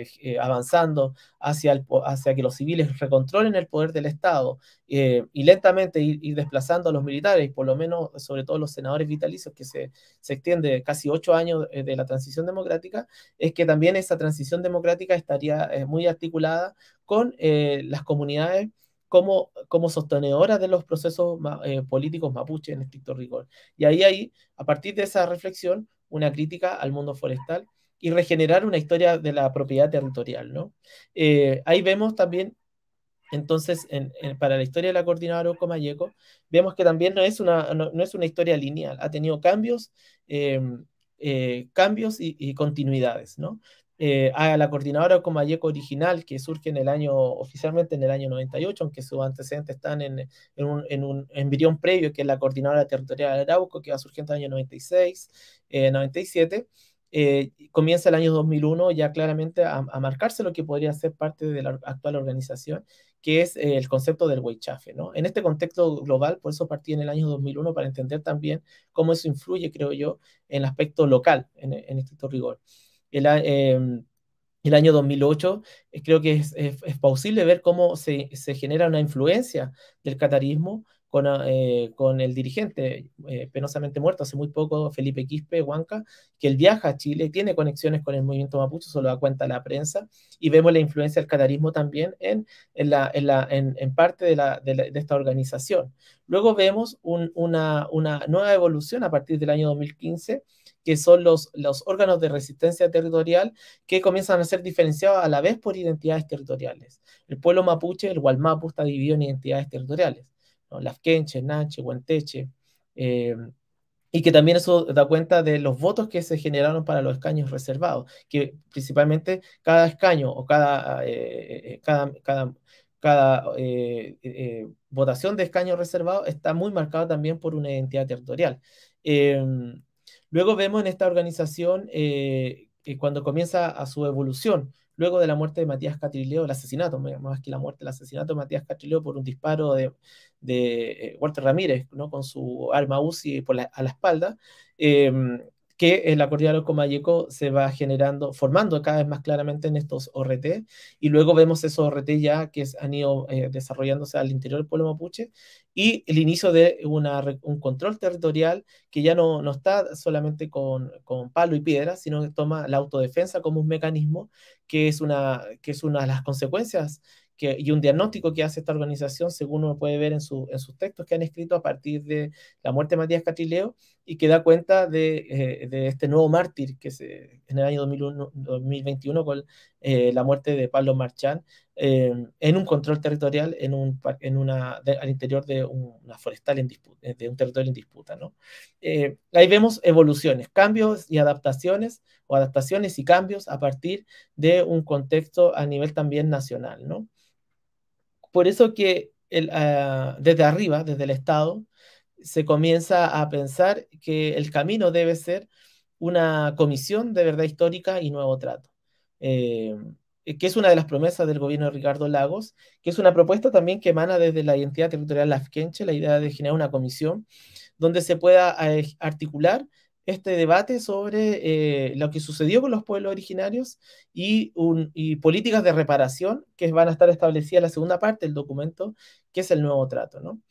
eh, eh, avanzando hacia, hacia que los civiles recontrolen el poder del Estado y lentamente ir, desplazando a los militares, y por lo menos sobre todo los senadores vitalicios, que se, se extiende casi ocho años de la transición democrática, es que también esa transición democrática estaría muy articulada con las comunidades como, como de los procesos políticos mapuche en estricto rigor. Y ahí, ahí, a partir de esa reflexión, una crítica al mundo forestal y regenerar una historia de la propiedad territorial. ¿no? Eh, ahí vemos también, entonces, para la historia de la coordinadora Oco Mayeco, vemos que también no es, una, es una historia lineal, ha tenido cambios. Eh, eh, cambios y, y, continuidades, ¿no? Eh, a la coordinadora Comayeco original, que surge en el año, oficialmente en el año 98, aunque sus antecedentes están en, en un, en un embrión previo, que es la coordinadora territorial de Arauco, que va surgiendo en el año 96, 97. Eh, eh, comienza el año 2001 ya claramente a, marcarse lo que podría ser parte de la actual organización, que es el concepto del weichafe. ¿no? En este contexto global, por eso partí en el año 2001 para entender también cómo eso influye, creo yo, en el aspecto local, en, en este rigor. Em, el, año 2008, eh, creo que es, posible ver cómo se, genera una influencia del catarismo con, eh, el dirigente eh, penosamente muerto hace muy poco, Felipe Quispe Huanca, que él viaja a Chile, tiene conexiones con el movimiento mapuche, solo da cuenta la prensa, y vemos la influencia del catarismo también en, parte de, esta organización. Luego vemos una, una nueva evolución a partir del año 2015 que son los, los órganos de resistencia territorial que comienzan a ser diferenciados a la vez por identidades territoriales. El pueblo mapuche, el Gualmapu, está dividido en identidades territoriales, Las Kenche, Nache, Huenteche, eh, y que también eso da cuenta de los votos que se generaron para los escaños reservados, que principalmente cada escaño o cada, eh, eh, cada, cada, votación de escaños reservado está muy marcado también por una identidad territorial. Em, Luego vemos en esta organización que eh, eh, cuando comienza a su evolución, luego de la muerte de Matías Catrileo, el asesinato, más que la muerte, el asesinato de Matías Catrileo por un disparo de, eh, Walter Ramírez, ¿no? con su arma UCI a la espalda, em, que el la cordillera se va generando, formando cada vez más claramente en estos ORT, y luego vemos esos ORT ya que han ido eh, desarrollándose al interior del pueblo mapuche, y el inicio de una, un control territorial que ya no, está solamente con, palo y piedra, sino que toma la autodefensa como un mecanismo que es una, que es una de las consecuencias que, y un diagnóstico que hace esta organización, según uno puede ver en, en, sus textos que han escrito a partir de la muerte de Matías Catileo, y que da cuenta eh, de, este nuevo mártir que se, en el año 2001, 2021 con eh, la muerte de Pablo Marchán eh, en un control territorial en un, en una, al interior de un, una forestal en de un territorio en disputa. ¿no? ahí vemos evoluciones, cambios y adaptaciones o adaptaciones y cambios a partir de un contexto a nivel también nacional. ¿no? Por eso que el, ah, desde arriba, desde el Estado, se comienza a pensar que el camino debe ser una comisión de verdad histórica y nuevo trato, eh, eh, que es una de las promesas del gobierno de Ricardo Lagos, que es una propuesta también que emana desde la identidad territorial afquenche, la idea de generar una comisión donde se pueda eh, articular este debate sobre lo que sucedió con los pueblos originarios y, políticas de reparación que van a estar establecidas en la segunda parte del documento, que es el nuevo trato. ¿no?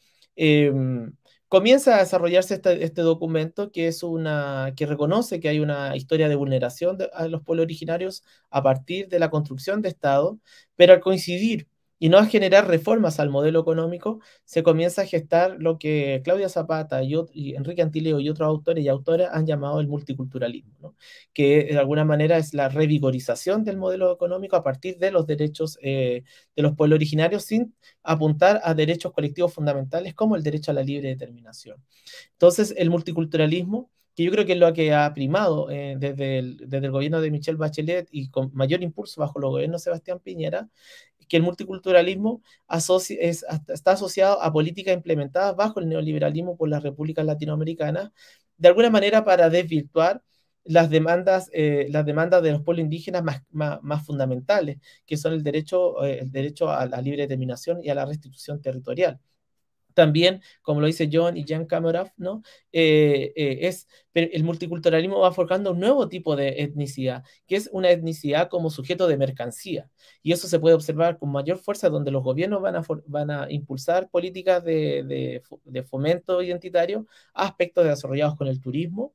comienza a desarrollarse este, este, documento que es una que reconoce que hay una historia de vulneración de, a los pueblos originarios a partir de la construcción de Estado, pero al coincidir y no a generar reformas al modelo económico, se comienza a gestar lo que Claudia Zapata y, Enrique Antileo y otros autores y autoras han llamado el multiculturalismo, que de alguna manera es la revigorización del modelo económico a partir de los derechos eh, de los pueblos originarios sin apuntar a derechos colectivos fundamentales como el derecho a la libre determinación. Entonces, el multiculturalismo que yo creo que es lo que ha primado eh, desde, el, desde, el, gobierno de Michelle Bachelet y con mayor impulso bajo los gobierno de Sebastián Piñera, que el multiculturalismo está asociado a políticas implementadas bajo el neoliberalismo por las repúblicas latinoamericanas, de alguna manera para desvirtuar las demandas, eh, las demandas de los pueblos indígenas más, fundamentales, que son eh, el derecho a la libre determinación y a la restitución territorial también, como lo dice John y Jan Kamerov, ¿no? Eh, eh, es, el multiculturalismo va forjando un nuevo tipo de etnicidad, que es una etnicidad como sujeto de mercancía. Y eso se puede observar con mayor fuerza donde los gobiernos van a, impulsar políticas de, fomento identitario aspectos desarrollados con el turismo,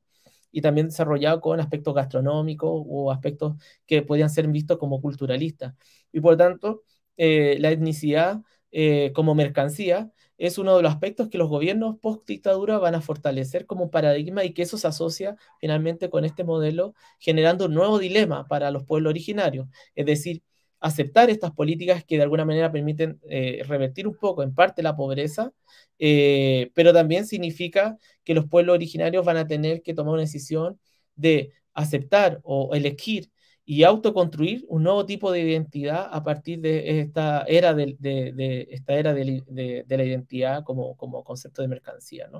y también desarrollado con aspectos gastronómicos o aspectos que podían ser vistos como culturalistas. Y por tanto, eh, la etnicidad como mercancía es uno de los aspectos que los gobiernos post dictadura van a fortalecer como paradigma y que eso se asocia finalmente con este modelo, generando un nuevo dilema para los pueblos originarios, es decir, aceptar estas políticas que de alguna manera permiten eh, revertir un poco en parte la pobreza, eh, pero también significa que los pueblos originarios van a tener que tomar una decisión de aceptar o elegir y autoconstruir un nuevo tipo de identidad a partir de esta era de, esta era de, la identidad como, concepto de mercancía.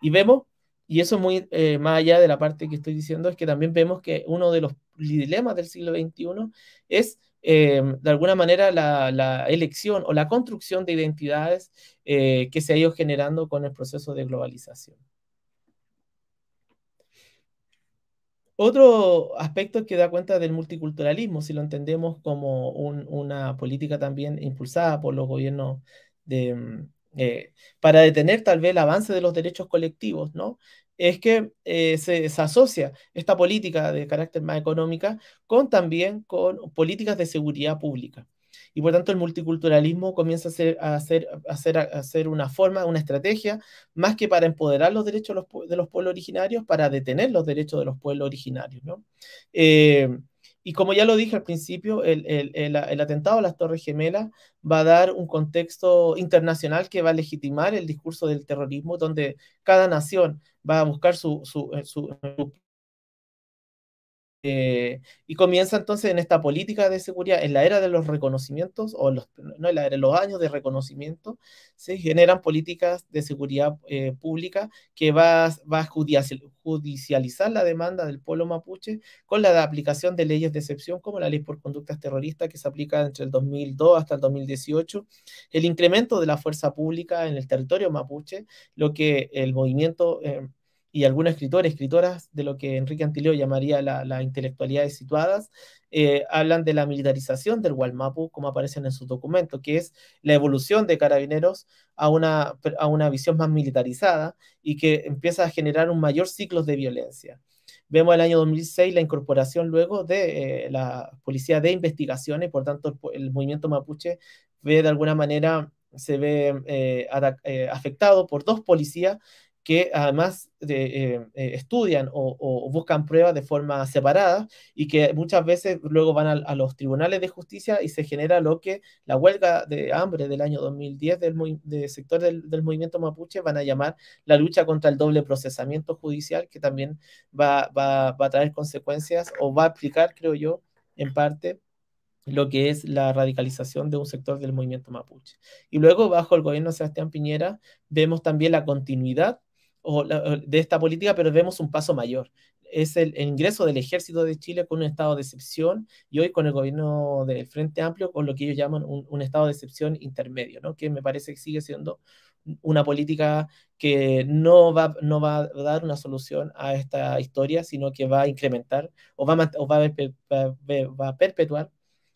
Y vemos, y eso muy eh, más allá de la parte que estoy diciendo, es que también vemos que uno de los dilemas del siglo XXI es em, de alguna manera la, elección o la construcción de identidades eh, que se ha ido generando con el proceso de globalización. Otro aspecto que da cuenta del multiculturalismo, si lo entendemos como una política también impulsada por los gobiernos de, mm, eh, para detener tal vez el avance de los derechos colectivos, ¿no? Es que eh, se, asocia esta política de carácter más económica con también con políticas de seguridad pública y por tanto el multiculturalismo comienza a ser, a a una forma, una estrategia, más que para empoderar los derechos de los, pueblos originarios, para detener los derechos de los pueblos originarios. Eh, y como ya lo dije al principio, el, atentado a las Torres Gemelas va a dar un contexto internacional que va a legitimar el discurso del terrorismo, donde cada nación va a buscar su eh, eh, y comienza entonces en esta política de seguridad, en la era de los reconocimientos, o los, no en los años de reconocimiento, se generan políticas de seguridad eh, pública que va, va, a judicializar la demanda del pueblo mapuche con la aplicación de leyes de excepción, como la ley por conductas terroristas que se aplica entre el 2002 hasta el 2018, el incremento de la fuerza pública en el territorio mapuche, lo que el movimiento... Em, y algunos escritores, escritoras de lo que Enrique Antileo llamaría las la intelectualidades situadas, eh, hablan de la militarización del Gualmapu, como aparecen en su documento, que es la evolución de carabineros a una, a una visión más militarizada y que empieza a generar un mayor ciclo de violencia. Vemos el año 2006 la incorporación luego de eh, la policía de investigaciones, por tanto el, movimiento mapuche ve de alguna manera se ve eh, afectado por dos policías que además eh, eh, estudian o, buscan pruebas de forma separada y que muchas veces luego van a, los tribunales de justicia y se genera lo que la huelga de hambre del año 2010 del, sector del, movimiento mapuche van a llamar la lucha contra el doble procesamiento judicial que también va, va a traer consecuencias o va a aplicar, creo yo, en parte lo que es la radicalización de un sector del movimiento mapuche. Y luego, bajo el gobierno de Sebastián Piñera, vemos también la continuidad de esta política, pero vemos un paso mayor. Es el, ingreso del ejército de Chile con un estado de excepción y hoy con el gobierno del Frente Amplio con lo que ellos llaman un, estado de excepción intermedio, ¿no? que me parece que sigue siendo una política que no va, no va a dar una solución a esta historia, sino que va a incrementar o va a, va perpetuar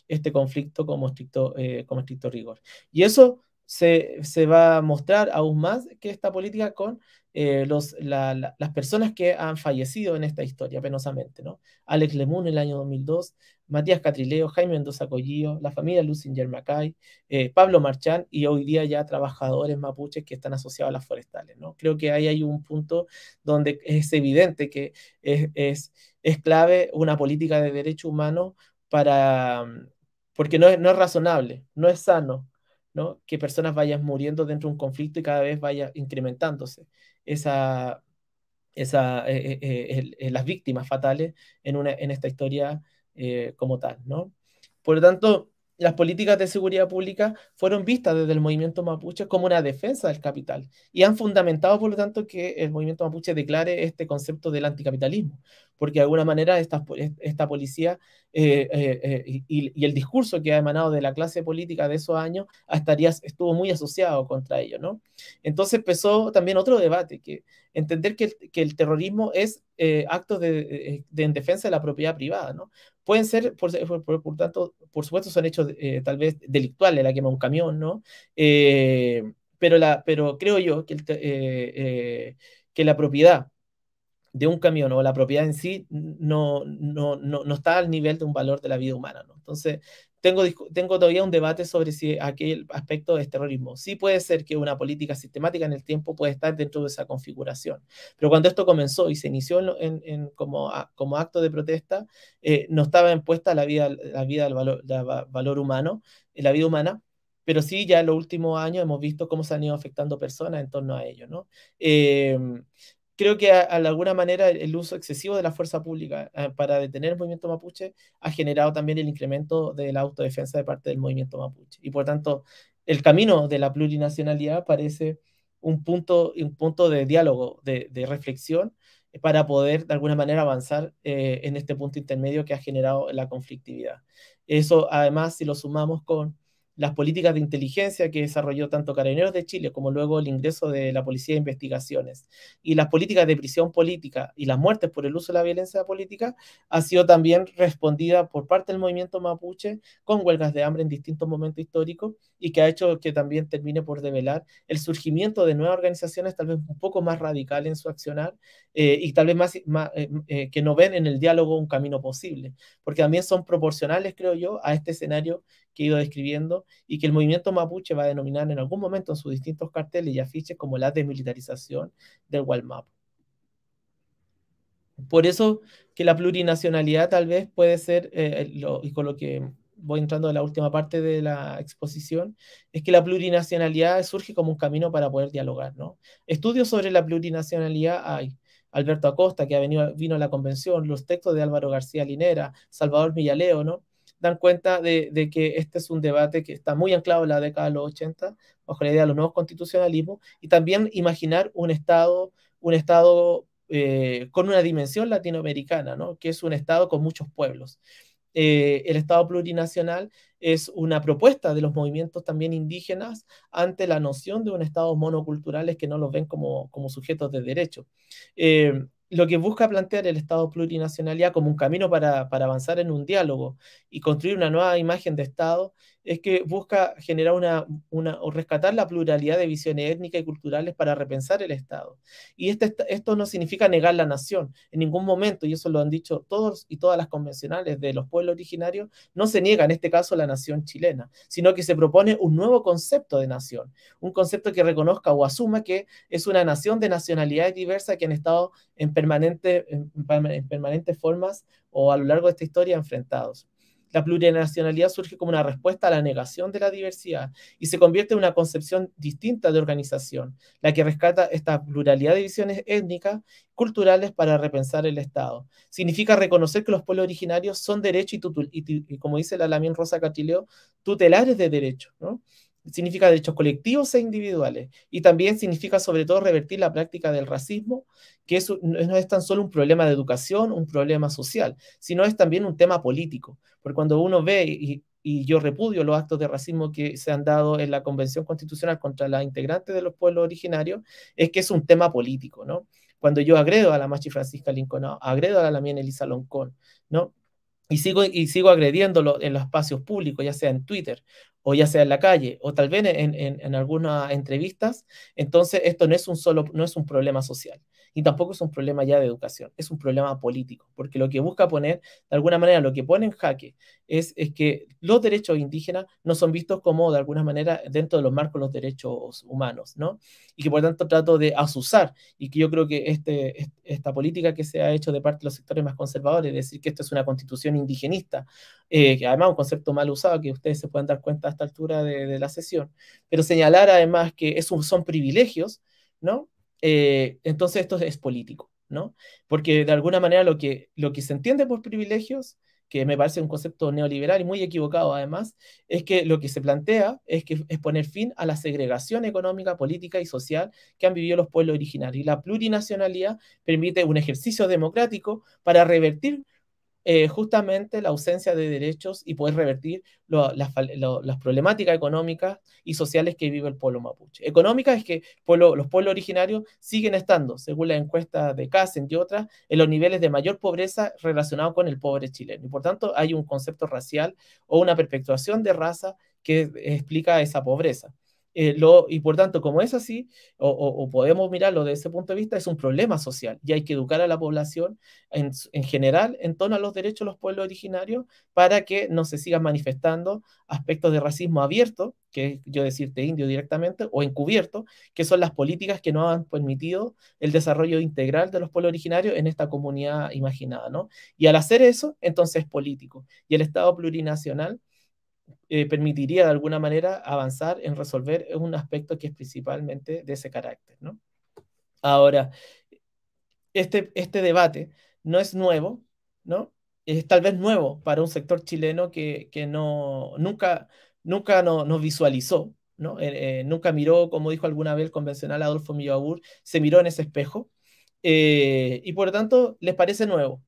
este conflicto como estricto, eh, como estricto rigor. Y eso se, va a mostrar aún más que esta política con eh, las personas que han fallecido en esta historia, penosamente, ¿no? Alex Lemun en el año 2002, Matías Catrileo, Jaime Mendoza Collillo, la familia Lucinger Macay, eh, Pablo Marchán y hoy día ya trabajadores mapuches que están asociados a las forestales, ¿no? Creo que ahí hay un punto donde es evidente que es, es, clave una política de derecho humano para... Mm, porque no es, no es razonable, no es sano, que personas vayan muriendo dentro de un conflicto y cada vez vaya incrementándose esa, esa, eh, eh, eh, las víctimas fatales en, una, en esta historia como tal. ¿no? Por lo tanto, las políticas de seguridad pública fueron vistas desde el movimiento mapuche como una defensa del capital y han fundamentado, por lo tanto, que el movimiento mapuche declare este concepto del anticapitalismo, porque de alguna manera esta, policía eh, eh, eh, y, el discurso que ha emanado de la clase política de esos años estaría, estuvo muy asociado contra ello. ¿no? Entonces empezó también otro debate, que entender que el, que el terrorismo es eh, actos eh, de, en defensa de la propiedad privada, ¿no? Pueden ser, por, por, tanto, por supuesto, son hechos eh, tal vez delictuales, la quema de un camión, ¿no? Eh, pero, la, pero creo yo que, que la propiedad de un camión o la propiedad en sí no, no, no, no, está al nivel de un valor de la vida humana. ¿no? Entonces, tengo, tengo todavía un debate sobre si aquel aspecto es terrorismo. Sí puede ser que una política sistemática en el tiempo puede estar dentro de esa configuración. Pero cuando esto comenzó y se inició en, en, como, como acto de protesta, eh, no estaba impuesta la vida, la vida del valor, valor humano, eh, la vida humana, pero sí ya en los últimos años hemos visto cómo se han ido afectando personas en torno a ello, ¿no? Eh, creo que a, de alguna manera el, uso excesivo de la fuerza pública eh, para detener el movimiento mapuche ha generado también el incremento de la autodefensa de parte del movimiento mapuche. Y por tanto, el camino de la plurinacionalidad parece un punto, un punto de diálogo, de, reflexión, eh, para poder de alguna manera avanzar eh, en este punto intermedio que ha generado la conflictividad. Eso además, si lo sumamos con las políticas de inteligencia que desarrolló tanto Carabineros de Chile como luego el ingreso de la Policía de Investigaciones y las políticas de prisión política y las muertes por el uso de la violencia política ha sido también respondida por parte del movimiento mapuche con huelgas de hambre en distintos momentos históricos y que ha hecho que también termine por develar el surgimiento de nuevas organizaciones tal vez un poco más radicales en su accionar eh, y tal vez más, eh, eh, que no ven en el diálogo un camino posible, porque también son proporcionales, creo yo, a este escenario que he ido describiendo y que el movimiento mapuche va a denominar en algún momento en sus distintos carteles y afiches como la desmilitarización del map. Por eso que la plurinacionalidad tal vez puede ser, eh, eh, y con lo que voy entrando en la última parte de la exposición, es que la plurinacionalidad surge como un camino para poder dialogar. ¿no? Estudios sobre la plurinacionalidad hay. Alberto Acosta, que ha venido, vino a la convención, los textos de Álvaro García Linera, Salvador Millaleo, ¿no? dan cuenta de, que este es un debate que está muy anclado en la década de los 80, bajo la idea de los nuevos constitucionalismos, y también imaginar un Estado, un Estado eh, con una dimensión latinoamericana, que es un Estado con muchos pueblos. Eh, el Estado plurinacional es una propuesta de los movimientos también indígenas ante la noción de un Estado monoculturales que no los ven como, sujetos de derecho. Eh, lo que busca plantear el Estado plurinacionalidad como un camino para, para, avanzar en un diálogo y construir una nueva imagen de Estado es que busca generar una, o rescatar la pluralidad de visiones étnicas y culturales para repensar el Estado. Y este esto no significa negar la nación en ningún momento, y eso lo han dicho todos y todas las convencionales de los pueblos originarios, no se niega en este caso la nación chilena, sino que se propone un nuevo concepto de nación, un concepto que reconozca o asuma que es una nación de nacionalidades diversas que han estado en permanentes formas o a lo largo de esta historia enfrentados. La plurinacionalidad surge como una respuesta a la negación de la diversidad y se convierte en una concepción distinta de organización, la que rescata esta pluralidad de visiones étnicas, culturales para repensar el Estado. Significa reconocer que los pueblos originarios son derecho y, como dice la Lamien Rosa Catileo, tutelares de derecho, ¿no? significa derechos colectivos e individuales, y también significa sobre todo revertir la práctica del racismo, que no es tan solo un problema de educación, un problema social, sino es también un tema político, porque cuando uno ve y, yo repudio los actos de racismo que se han dado en la Convención Constitucional contra las integrantes de los pueblos originarios, es que es un tema político, ¿no? Cuando yo agredo a la Machi Francisca Lincoln, agredo a la Lamien Elisa Loncón, ¿no? Y sigo, y sigo agrediéndolo en los espacios públicos, ya sea en Twitter o ya sea en la calle, o tal vez en, en, en algunas entrevistas. Entonces, esto no es un solo, no es un problema social, y tampoco es un problema ya de educación, es un problema político, porque lo que busca poner, de alguna manera, lo que pone en jaque es, es que los derechos indígenas no son vistos como, de alguna manera, dentro de los marcos de los derechos humanos, ¿no? Y que por tanto trato de asusar, y que yo creo que este, esta política que se ha hecho de parte de los sectores más conservadores, decir que esto es una constitución indigenista, eh, que además es un concepto mal usado, que ustedes se pueden dar cuenta esta altura de, la sesión, pero señalar además que esos son privilegios, ¿no? Eh, entonces esto es político, ¿no? Porque de alguna manera lo que, lo que se entiende por privilegios, que me parece un concepto neoliberal y muy equivocado además, es que lo que se plantea es, que, es poner fin a la segregación económica, política y social que han vivido los pueblos originarios. Y la plurinacionalidad permite un ejercicio democrático para revertir eh, justamente la ausencia de derechos y poder revertir las, problemáticas económicas y sociales que vive el pueblo mapuche. Económica es que los pueblos originarios siguen estando, según la encuesta de CASEN y otras, en los niveles de mayor pobreza relacionado con el pobre chileno. Y por tanto hay un concepto racial o una perpetuación de raza que explica esa pobreza. Eh, y por tanto, como es así, o, podemos mirarlo desde ese punto de vista, es un problema social y hay que educar a la población en, en general en torno a los derechos de los pueblos originarios para que no se sigan manifestando aspectos de racismo abierto, que es yo decirte indio directamente, o encubierto, que son las políticas que no han permitido el desarrollo integral de los pueblos originarios en esta comunidad imaginada, ¿no? Y al hacer eso, entonces es político. Y el Estado plurinacional eh, permitiría de alguna manera avanzar en resolver un aspecto que es principalmente de ese carácter. ¿no? Ahora, este, este debate no es nuevo, ¿no? es tal vez nuevo para un sector chileno que, no, nunca, nunca nos visualizó, ¿no? Eh, eh, nunca miró, como dijo alguna vez el convencional Adolfo Millabur, se miró en ese espejo, y por lo tanto les parece nuevo,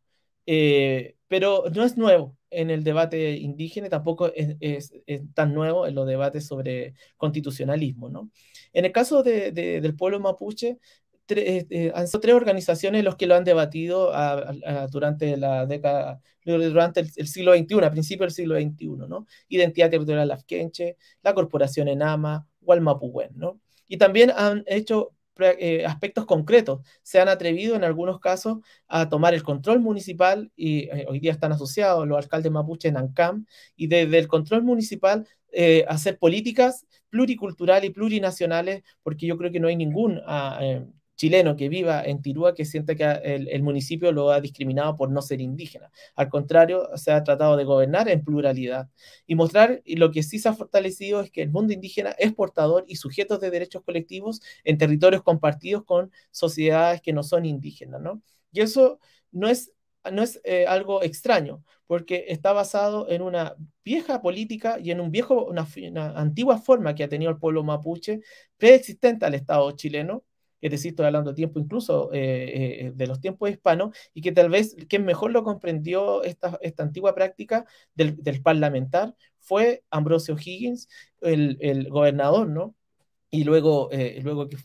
pero no es nuevo, en el debate indígena tampoco es, tan nuevo en los debates sobre constitucionalismo. ¿no? En el caso de, del pueblo mapuche, eh, eh, han sido tres organizaciones los que lo han debatido durante la década, durante el, siglo XXI, a principios del siglo XXI, ¿no? Identidad territorial Lafkenche, la corporación Enama, Walmapuguen, ¿no? Y también han hecho eh, aspectos concretos. Se han atrevido en algunos casos a tomar el control municipal y eh, hoy día están asociados los alcaldes mapuche en ANCAM y desde el control municipal eh, hacer políticas pluriculturales y plurinacionales, porque yo creo que no hay ningún, ah, chileno que viva en Tirúa que siente que ah, el, municipio lo ha discriminado por no ser indígena. Al contrario, se ha tratado de gobernar en pluralidad y mostrar y lo que sí se ha fortalecido es que el mundo indígena es portador y sujeto de derechos colectivos en territorios compartidos con sociedades que no son indígenas, Y eso no es no es eh, algo extraño, porque está basado en una vieja política y en un viejo, una, antigua forma que ha tenido el pueblo mapuche, preexistente al Estado chileno, que decir, estoy hablando de tiempo incluso eh, eh, eh, de los tiempos hispanos, y que tal vez quien mejor lo comprendió esta, esta antigua práctica del, parlamentar fue Ambrosio Higgins, el, gobernador, ¿no? y luego, luego que,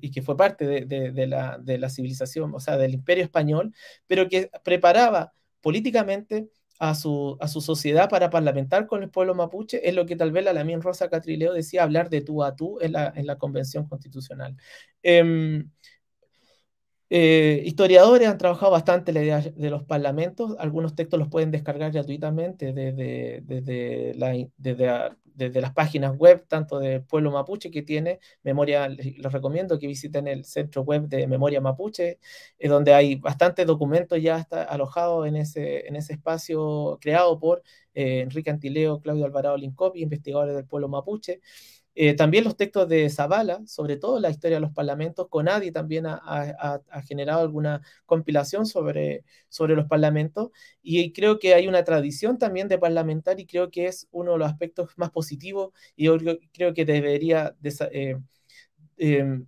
y que fue parte de, la, de la civilización, o sea, del imperio español, pero que preparaba políticamente a su, a su sociedad para parlamentar con el pueblo mapuche, es lo que tal vez la Lamín Rosa Catrileo decía, hablar de tú a tú en la, convención constitucional. Em, eh, historiadores han trabajado bastante la idea de los parlamentos. Algunos textos los pueden descargar gratuitamente desde, desde, las páginas web, tanto del pueblo mapuche que tiene memoria. Les recomiendo que visiten el centro web de Memoria Mapuche, eh, donde hay bastantes documentos ya está alojados en ese, en ese espacio creado por eh, Enrique Antileo, Claudio Alvarado Lincopi, investigadores del pueblo mapuche. Eh, también los textos de Zavala, sobre todo la historia de los parlamentos, con Conadi también ha, generado alguna compilación sobre, sobre los parlamentos y, creo que hay una tradición también de parlamentar y creo que es uno de los aspectos más positivos y creo que debería eh, em,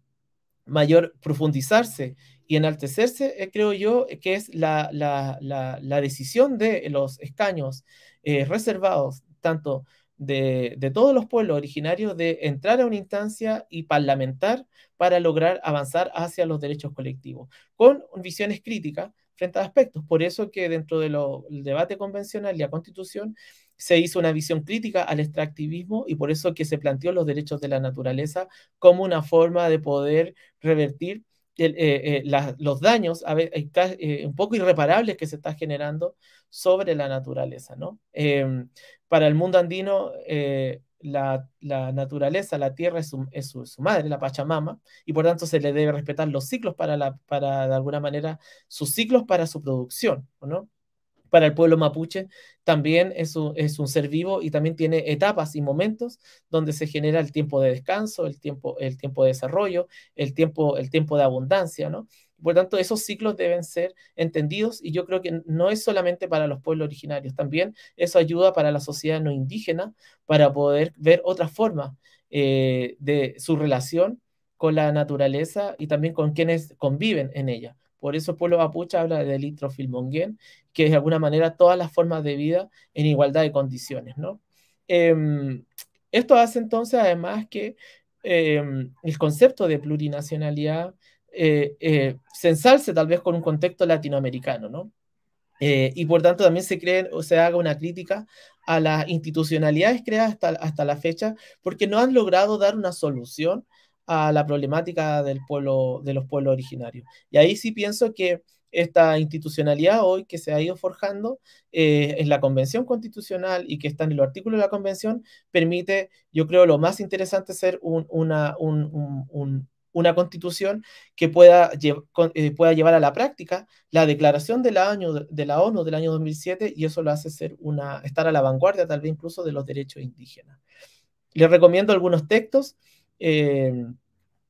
mayor profundizarse y enaltecerse, eh, creo yo, que es la decisión de los escaños reservados, tanto de, todos los pueblos originarios de entrar a una instancia y parlamentar para lograr avanzar hacia los derechos colectivos, con visiones críticas frente a aspectos. Por eso que dentro del debate convencional y la constitución se hizo una visión crítica al extractivismo y por eso que se planteó los derechos de la naturaleza como una forma de poder revertir eh, eh, los daños a eh, un poco irreparables que se está generando sobre la naturaleza. ¿no? Em, para el mundo andino, la, naturaleza, la tierra es, su, su, madre, la Pachamama, y por tanto se le debe respetar los ciclos para, la, para de alguna manera, sus ciclos para su producción. ¿no? para el pueblo mapuche, también es un, ser vivo y también tiene etapas y momentos donde se genera el tiempo de descanso, el tiempo, el tiempo de desarrollo, el tiempo, el tiempo de abundancia, ¿no? Por tanto, esos ciclos deben ser entendidos y yo creo que no es solamente para los pueblos originarios, también eso ayuda para la sociedad no indígena para poder ver otra forma eh, de su relación con la naturaleza y también con quienes conviven en ella. Por eso el pueblo mapuche habla del litrofilmonguén, que de alguna manera todas las formas de vida en igualdad de condiciones, em, esto hace entonces además que em, el concepto de plurinacionalidad eh, eh se tal vez con un contexto latinoamericano, eh, y por tanto también se cree o se haga una crítica a las institucionalidades creadas hasta la fecha porque no han logrado dar una solución a la problemática del pueblo, de los pueblos originarios. Y ahí sí pienso que esta institucionalidad hoy que se ha ido forjando en eh, la Convención Constitucional y que está en el artículo de la Convención, permite, yo creo, lo más interesante ser una, una constitución que pueda, eh, pueda, llevar a la práctica la declaración del año, de la ONU del año 2007 y eso lo hace ser una, estar a la vanguardia tal vez incluso de los derechos indígenas. Les recomiendo algunos textos. Eh,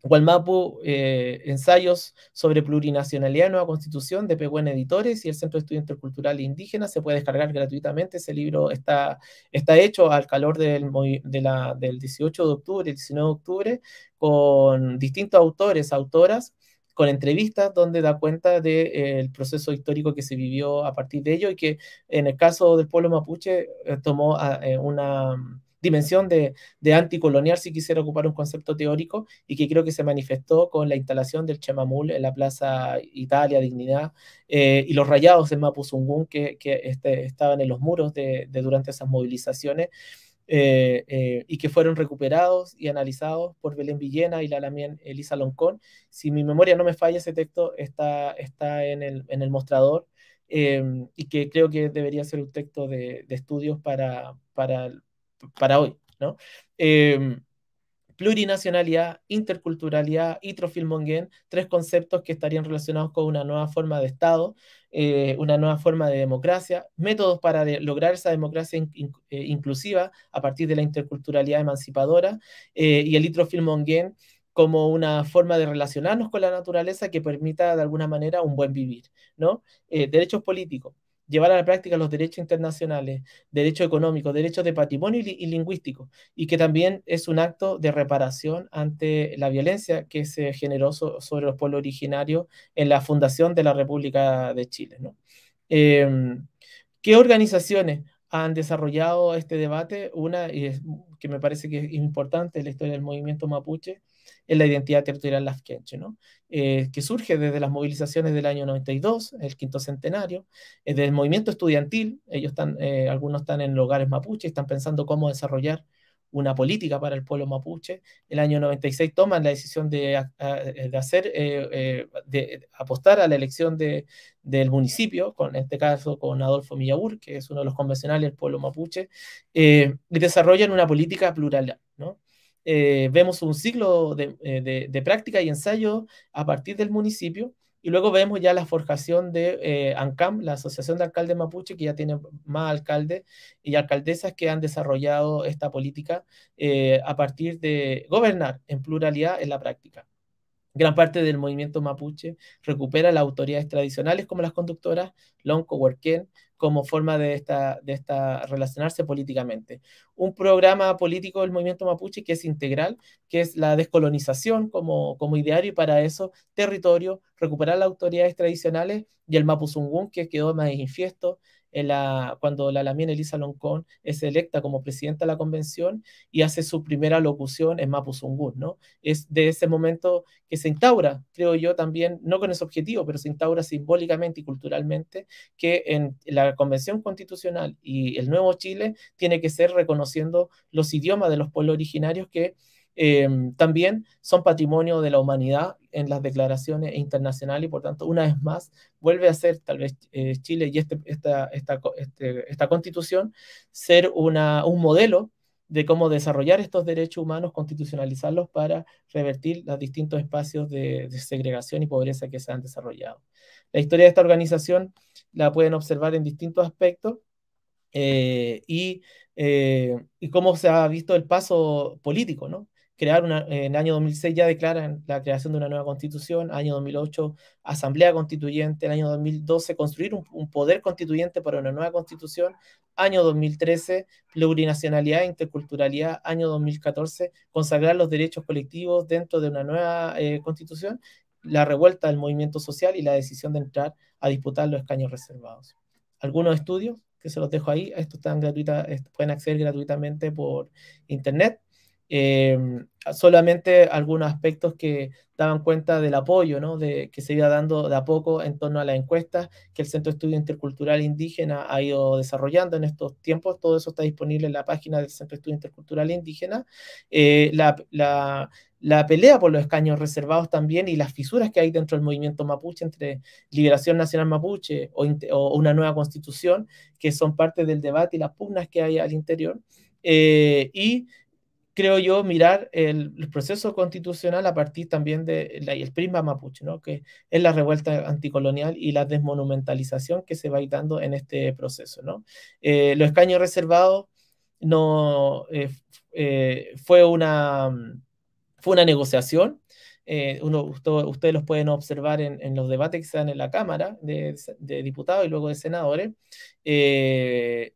Gualmapu, eh, ensayos sobre plurinacionalidad nueva constitución de en Editores y el Centro de Estudio Intercultural e Indígena. Se puede descargar gratuitamente. Ese libro está, está hecho al calor del, del 18 de octubre, el 19 de octubre, con distintos autores, autoras con entrevistas donde da cuenta del de, eh, el proceso histórico que se vivió a partir de ello y que en el caso del pueblo mapuche eh, tomó ah, una, dimensión de, anticolonial, si quisiera ocupar un concepto teórico, y que creo que se manifestó con la instalación del Chemamul en la Plaza Italia, Dignidad, eh, y los rayados en Mapuzungún que, que este, estaban en los muros de, durante esas movilizaciones. Eh, eh, y que fueron recuperados y analizados por Belén Villena y la Lamien Elisa Loncón. Si mi memoria no me falla, ese texto está, está en, el, en el mostrador y que creo que debería ser un texto de, estudios para, para, para hoy, ¿no? Em, plurinacionalidad, interculturalidad y trofilmongen, tres conceptos que estarían relacionados con una nueva forma de Estado, eh, una nueva forma de democracia, métodos para lograr esa democracia eh, inclusiva a partir de la interculturalidad emancipadora eh, y el itrofilmongen como una forma de relacionarnos con la naturaleza que permita de alguna manera un buen vivir, ¿no? derechos políticos, llevar a la práctica los derechos internacionales, derechos económicos, derechos de patrimonio y, lingüístico, y que también es un acto de reparación ante la violencia que se generó sobre los pueblos originarios en la fundación de la República de Chile. Em, ¿Qué organizaciones han desarrollado este debate? Una, y que me parece que es importante, la historia del movimiento mapuche, en la identidad territorial lafkenche, ¿no? Eh, que surge desde las movilizaciones del año 92, el quinto centenario, desde eh, del movimiento estudiantil, ellos están, eh, algunos están en lugares mapuche, están pensando cómo desarrollar una política para el pueblo mapuche. El año 96 toman la decisión de, hacer, de apostar a la elección de, del municipio, con, en este caso con Adolfo Millabur, que es uno de los convencionales del pueblo mapuche, y desarrollan una política plural, eh, vemos un ciclo eh, de, práctica y ensayo a partir del municipio y luego vemos ya la forjación de eh, ANCAM, la Asociación de Alcaldes Mapuche, que ya tiene más alcaldes y alcaldesas que han desarrollado esta política a partir de gobernar en pluralidad en la práctica. Gran parte del movimiento mapuche recupera las autoridades tradicionales como las conductoras, Lonco, Huerquén, como forma de, esta, de esta relacionarse políticamente. Un programa político del movimiento mapuche que es integral, que es la descolonización como, como ideario y para eso territorio, recuperar las autoridades tradicionales y el mapuzungún que quedó más infiesto, cuando la Lamien Elisa Loncón es electa como presidenta de la convención y hace su primera locución en Mapuzungún, ¿no? Es de ese momento que se instaura, creo yo también, no con ese objetivo, pero se instaura simbólicamente y culturalmente que en la convención constitucional y el nuevo Chile tiene que ser reconociendo los idiomas de los pueblos originarios que Em, también son patrimonio de la humanidad en las declaraciones internacionales y por tanto, una vez más, vuelve a ser tal vez eh, Chile y este, este, esta, constitución ser una, un modelo de cómo desarrollar estos derechos humanos, constitucionalizarlos para revertir los distintos espacios de, segregación y pobreza que se han desarrollado. La historia de esta organización la pueden observar en distintos aspectos eh, y, eh, y, cómo se ha visto el paso político, ¿no? crear en el año 2006 ya declaran la creación de una nueva constitución, año 2008 asamblea constituyente, el año 2012 construir un, poder constituyente para una nueva constitución, año 2013 plurinacionalidad e interculturalidad, año 2014 consagrar los derechos colectivos dentro de una nueva eh, constitución, la revuelta del movimiento social y la decisión de entrar a disputar los escaños reservados. Algunos estudios que se los dejo ahí, estos están pueden acceder gratuitamente por internet Em, solamente algunos aspectos que daban cuenta del apoyo de, que se iba dando de a poco en torno a las encuestas que el Centro de Estudio Intercultural Indígena ha ido desarrollando en estos tiempos. Todo eso está disponible en la página del Centro de Estudio Intercultural Indígena. Eh, la, pelea por los escaños reservados también y las fisuras que hay dentro del movimiento mapuche entre Liberación Nacional Mapuche o, una nueva constitución, que son parte del debate y las pugnas que hay al interior. Eh, y creo yo, mirar el, proceso constitucional a partir también de prisma mapuche, ¿no? que es la revuelta anticolonial y la desmonumentalización que se va dando en este proceso. ¿no? Eh, los escaños reservados no, eh, eh, fue, una, fue una negociación. Uno, ustedes los pueden observar en, los debates que se dan en la Cámara de, de Diputados y luego de Senadores em,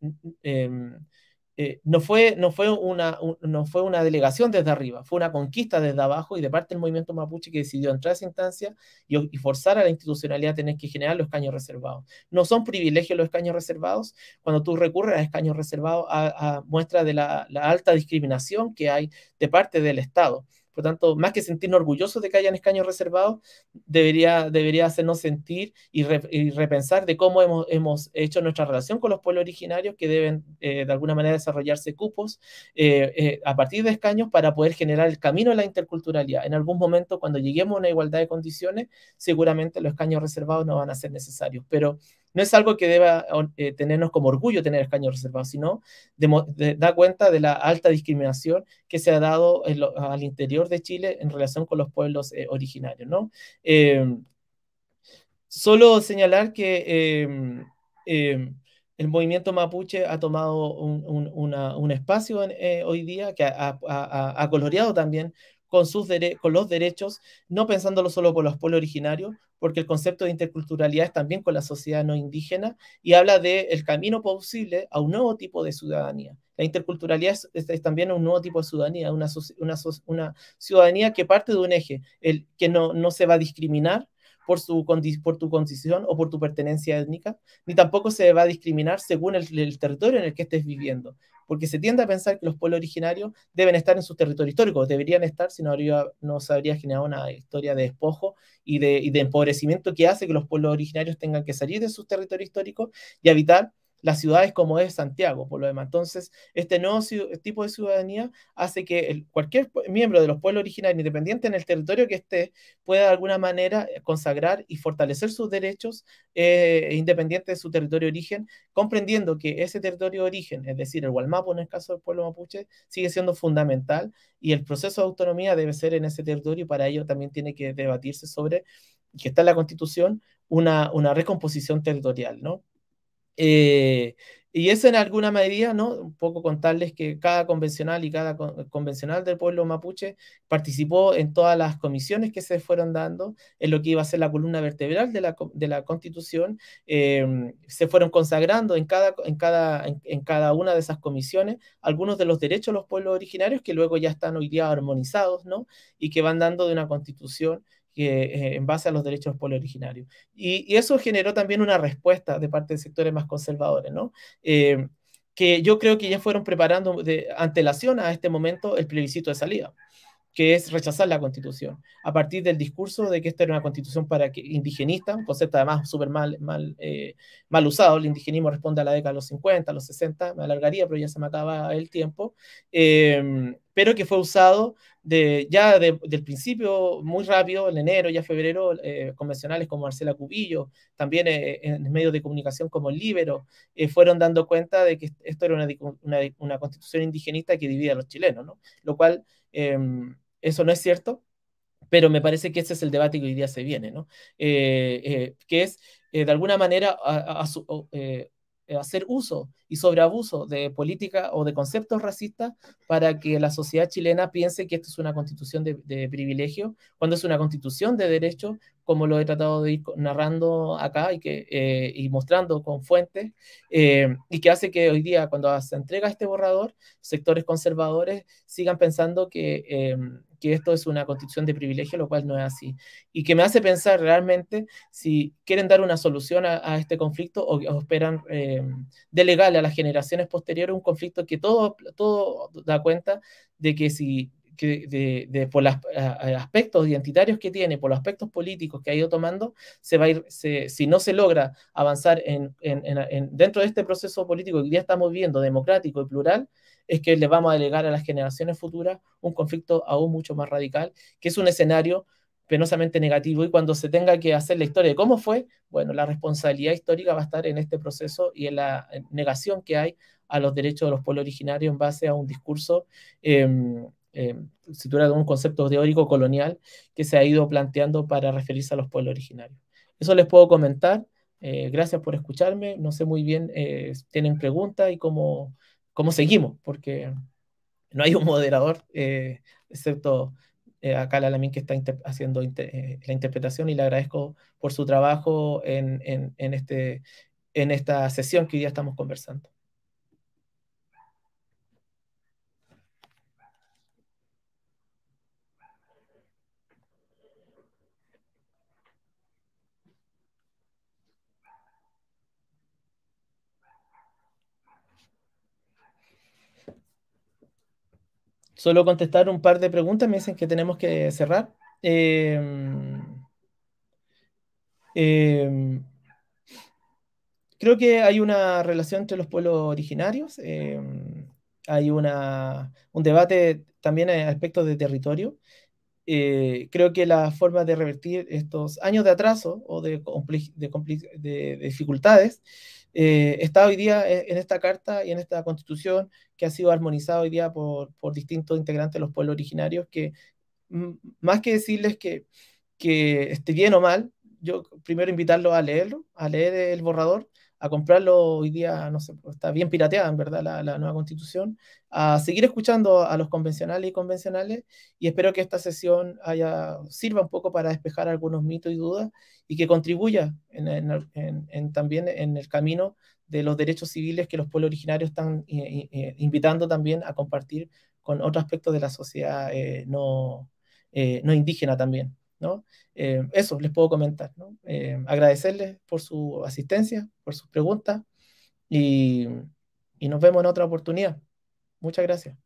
eh, no, fue, no, fue una, no fue una delegación desde arriba, fue una conquista desde abajo y de parte del movimiento mapuche que decidió entrar a esa instancia y, forzar a la institucionalidad a tener que generar los escaños reservados. No son privilegios los escaños reservados. Cuando tú recurres a escaños reservados, a, muestra de la alta discriminación que hay de parte del Estado por tanto, más que sentirnos orgullosos de que hayan escaños reservados, debería, debería hacernos sentir y, repensar de cómo hemos, hemos, hecho nuestra relación con los pueblos originarios que deben eh, de alguna manera desarrollarse cupos eh, eh, a partir de escaños para poder generar el camino a la interculturalidad. En algún momento, cuando lleguemos a una igualdad de condiciones, seguramente los escaños reservados no van a ser necesarios, pero no es algo que deba eh, tenernos como orgullo tener escaños reservados, sino da cuenta de la alta discriminación que se ha dado al interior de Chile en relación con los pueblos eh, originarios. Eh, solo señalar que em, em, el movimiento mapuche ha tomado un, espacio hoy día que ha, coloreado también con, con los derechos, no pensándolo solo con los pueblos originarios, porque el concepto de interculturalidad es también con la sociedad no indígena y habla del camino posible a un nuevo tipo de ciudadanía. La interculturalidad es, también un nuevo tipo de ciudadanía, una, una, ciudadanía que parte de un eje, el, que no, no se va a discriminar, por, su, por tu condición o por tu pertenencia étnica, ni tampoco se va a discriminar según el, territorio en el que estés viviendo, porque se tiende a pensar que los pueblos originarios deben estar en sus territorios históricos, deberían estar, si no, habría, no se habría generado una historia de despojo y de, y de empobrecimiento que hace que los pueblos originarios tengan que salir de sus territorios históricos y habitar las ciudades como es Santiago, por lo demás. Entonces, este nuevo tipo de ciudadanía hace que cualquier miembro de los pueblos originarios, independientes en el territorio que esté, pueda de alguna manera eh, consagrar y fortalecer sus derechos eh, independiente de su territorio de origen, comprendiendo que ese territorio de origen, es decir, el guamapo en el caso del pueblo mapuche, sigue siendo fundamental y el proceso de autonomía debe ser en ese territorio y para ello también tiene que debatirse sobre, que está en la Constitución, una, una recomposición territorial, ¿no? Eh, y eso en alguna medida, ¿no? Un poco contarles que cada convencional y cada convencional del pueblo mapuche participó en todas las comisiones que se fueron dando, en lo que iba a ser la columna vertebral de la, Constitución, em, se fueron consagrando en cada, en, cada, en, cada una de esas comisiones algunos de los derechos de los pueblos originarios que luego ya están hoy día armonizados, ¿no? Y que van dando de una Constitución eh, en base a los derechos del pueblo originario. Y, eso generó también una respuesta de parte de sectores más conservadores, ¿no? Eh, que yo creo que ya fueron preparando de antelación a este momento el plebiscito de salida que es rechazar la constitución, a partir del discurso de que esta era una constitución para que, indigenista, un concepto además súper mal, mal, eh, mal usado, el indigenismo responde a la década de los 50, a los 60, me alargaría, pero ya se me acaba el tiempo, em, pero que fue usado de, ya del principio, muy rápido, en enero, ya febrero, eh, convencionales como Marcela Cubillo, también eh, en medios de comunicación como El Libero, fueron dando cuenta de que esto era una, una, constitución indigenista que divide a los chilenos, ¿no? Lo cual em, eso no es cierto, pero me parece que ese es el debate que hoy día se viene, ¿no? Eh, eh, que es, eh, de alguna manera, a, hacer uso y sobreabuso de política o de conceptos racistas para que la sociedad chilena piense que esto es una constitución de, de privilegio, cuando es una constitución de derechos, como lo he tratado de ir narrando acá y, que, eh, y mostrando con fuentes, eh, y que hace que hoy día, cuando se entrega este borrador, sectores conservadores sigan pensando que, eh, que esto es una constitución de privilegio, lo cual no es así. Y que me hace pensar realmente si quieren dar una solución a, este conflicto o, esperan delegarle a las generaciones posteriores un conflicto que todo, todo da cuenta de que si que por los aspectos identitarios que tiene, por los aspectos políticos que ha ido tomando, se va a ir, si no se logra avanzar en, dentro de este proceso político que ya estamos viendo, democrático y plural, es que le vamos a delegar a las generaciones futuras un conflicto aún mucho más radical, que es un escenario penosamente negativo y cuando se tenga que hacer la historia de cómo fue, bueno, la responsabilidad histórica va a estar en este proceso y en la negación que hay a los derechos de los pueblos originarios en base a un discurso em, eh, si tuviera un concepto teórico colonial que se ha ido planteando para referirse a los pueblos originarios. Eso les puedo comentar. Eh, gracias por escucharme. No sé muy bien eh, tienen preguntas y cómo, cómo seguimos, porque no hay un moderador, eh, excepto acá la Lamin que está haciendo la interpretación y le agradezco por su trabajo en, en, en, este, en esta sesión que hoy día estamos conversando. solo contestar un par de preguntas. Me dicen que tenemos que cerrar. Em, em, creo que hay una relación entre los pueblos originarios. Em, hay un debate también en aspectos de territorio. Eh, creo que la forma de revertir estos años de atraso o de dificultades eh, está hoy día eh, en esta carta y en esta constitución que ha sido armonizada hoy día por, distintos integrantes de los pueblos originarios, que más que decirles que, que esté bien o mal, yo primero invitarlos a leerlo, a leer el borrador a comprarlo hoy día, no sé, pues, está bien pirateada en verdad la, nueva constitución, a seguir escuchando a los convencionales y convencionales y espero que esta sesión haya, sirva un poco para despejar algunos mitos y dudas y que contribuya también en el camino de los derechos civiles que los pueblos originarios están eh, eh, eh, invitando también a compartir con otros aspectos de la sociedad no indígena también. ¿no? Eh, eso les puedo comentar, eh, agradecerles por su asistencia, por sus preguntas y, y nos vemos en otra oportunidad. Muchas gracias.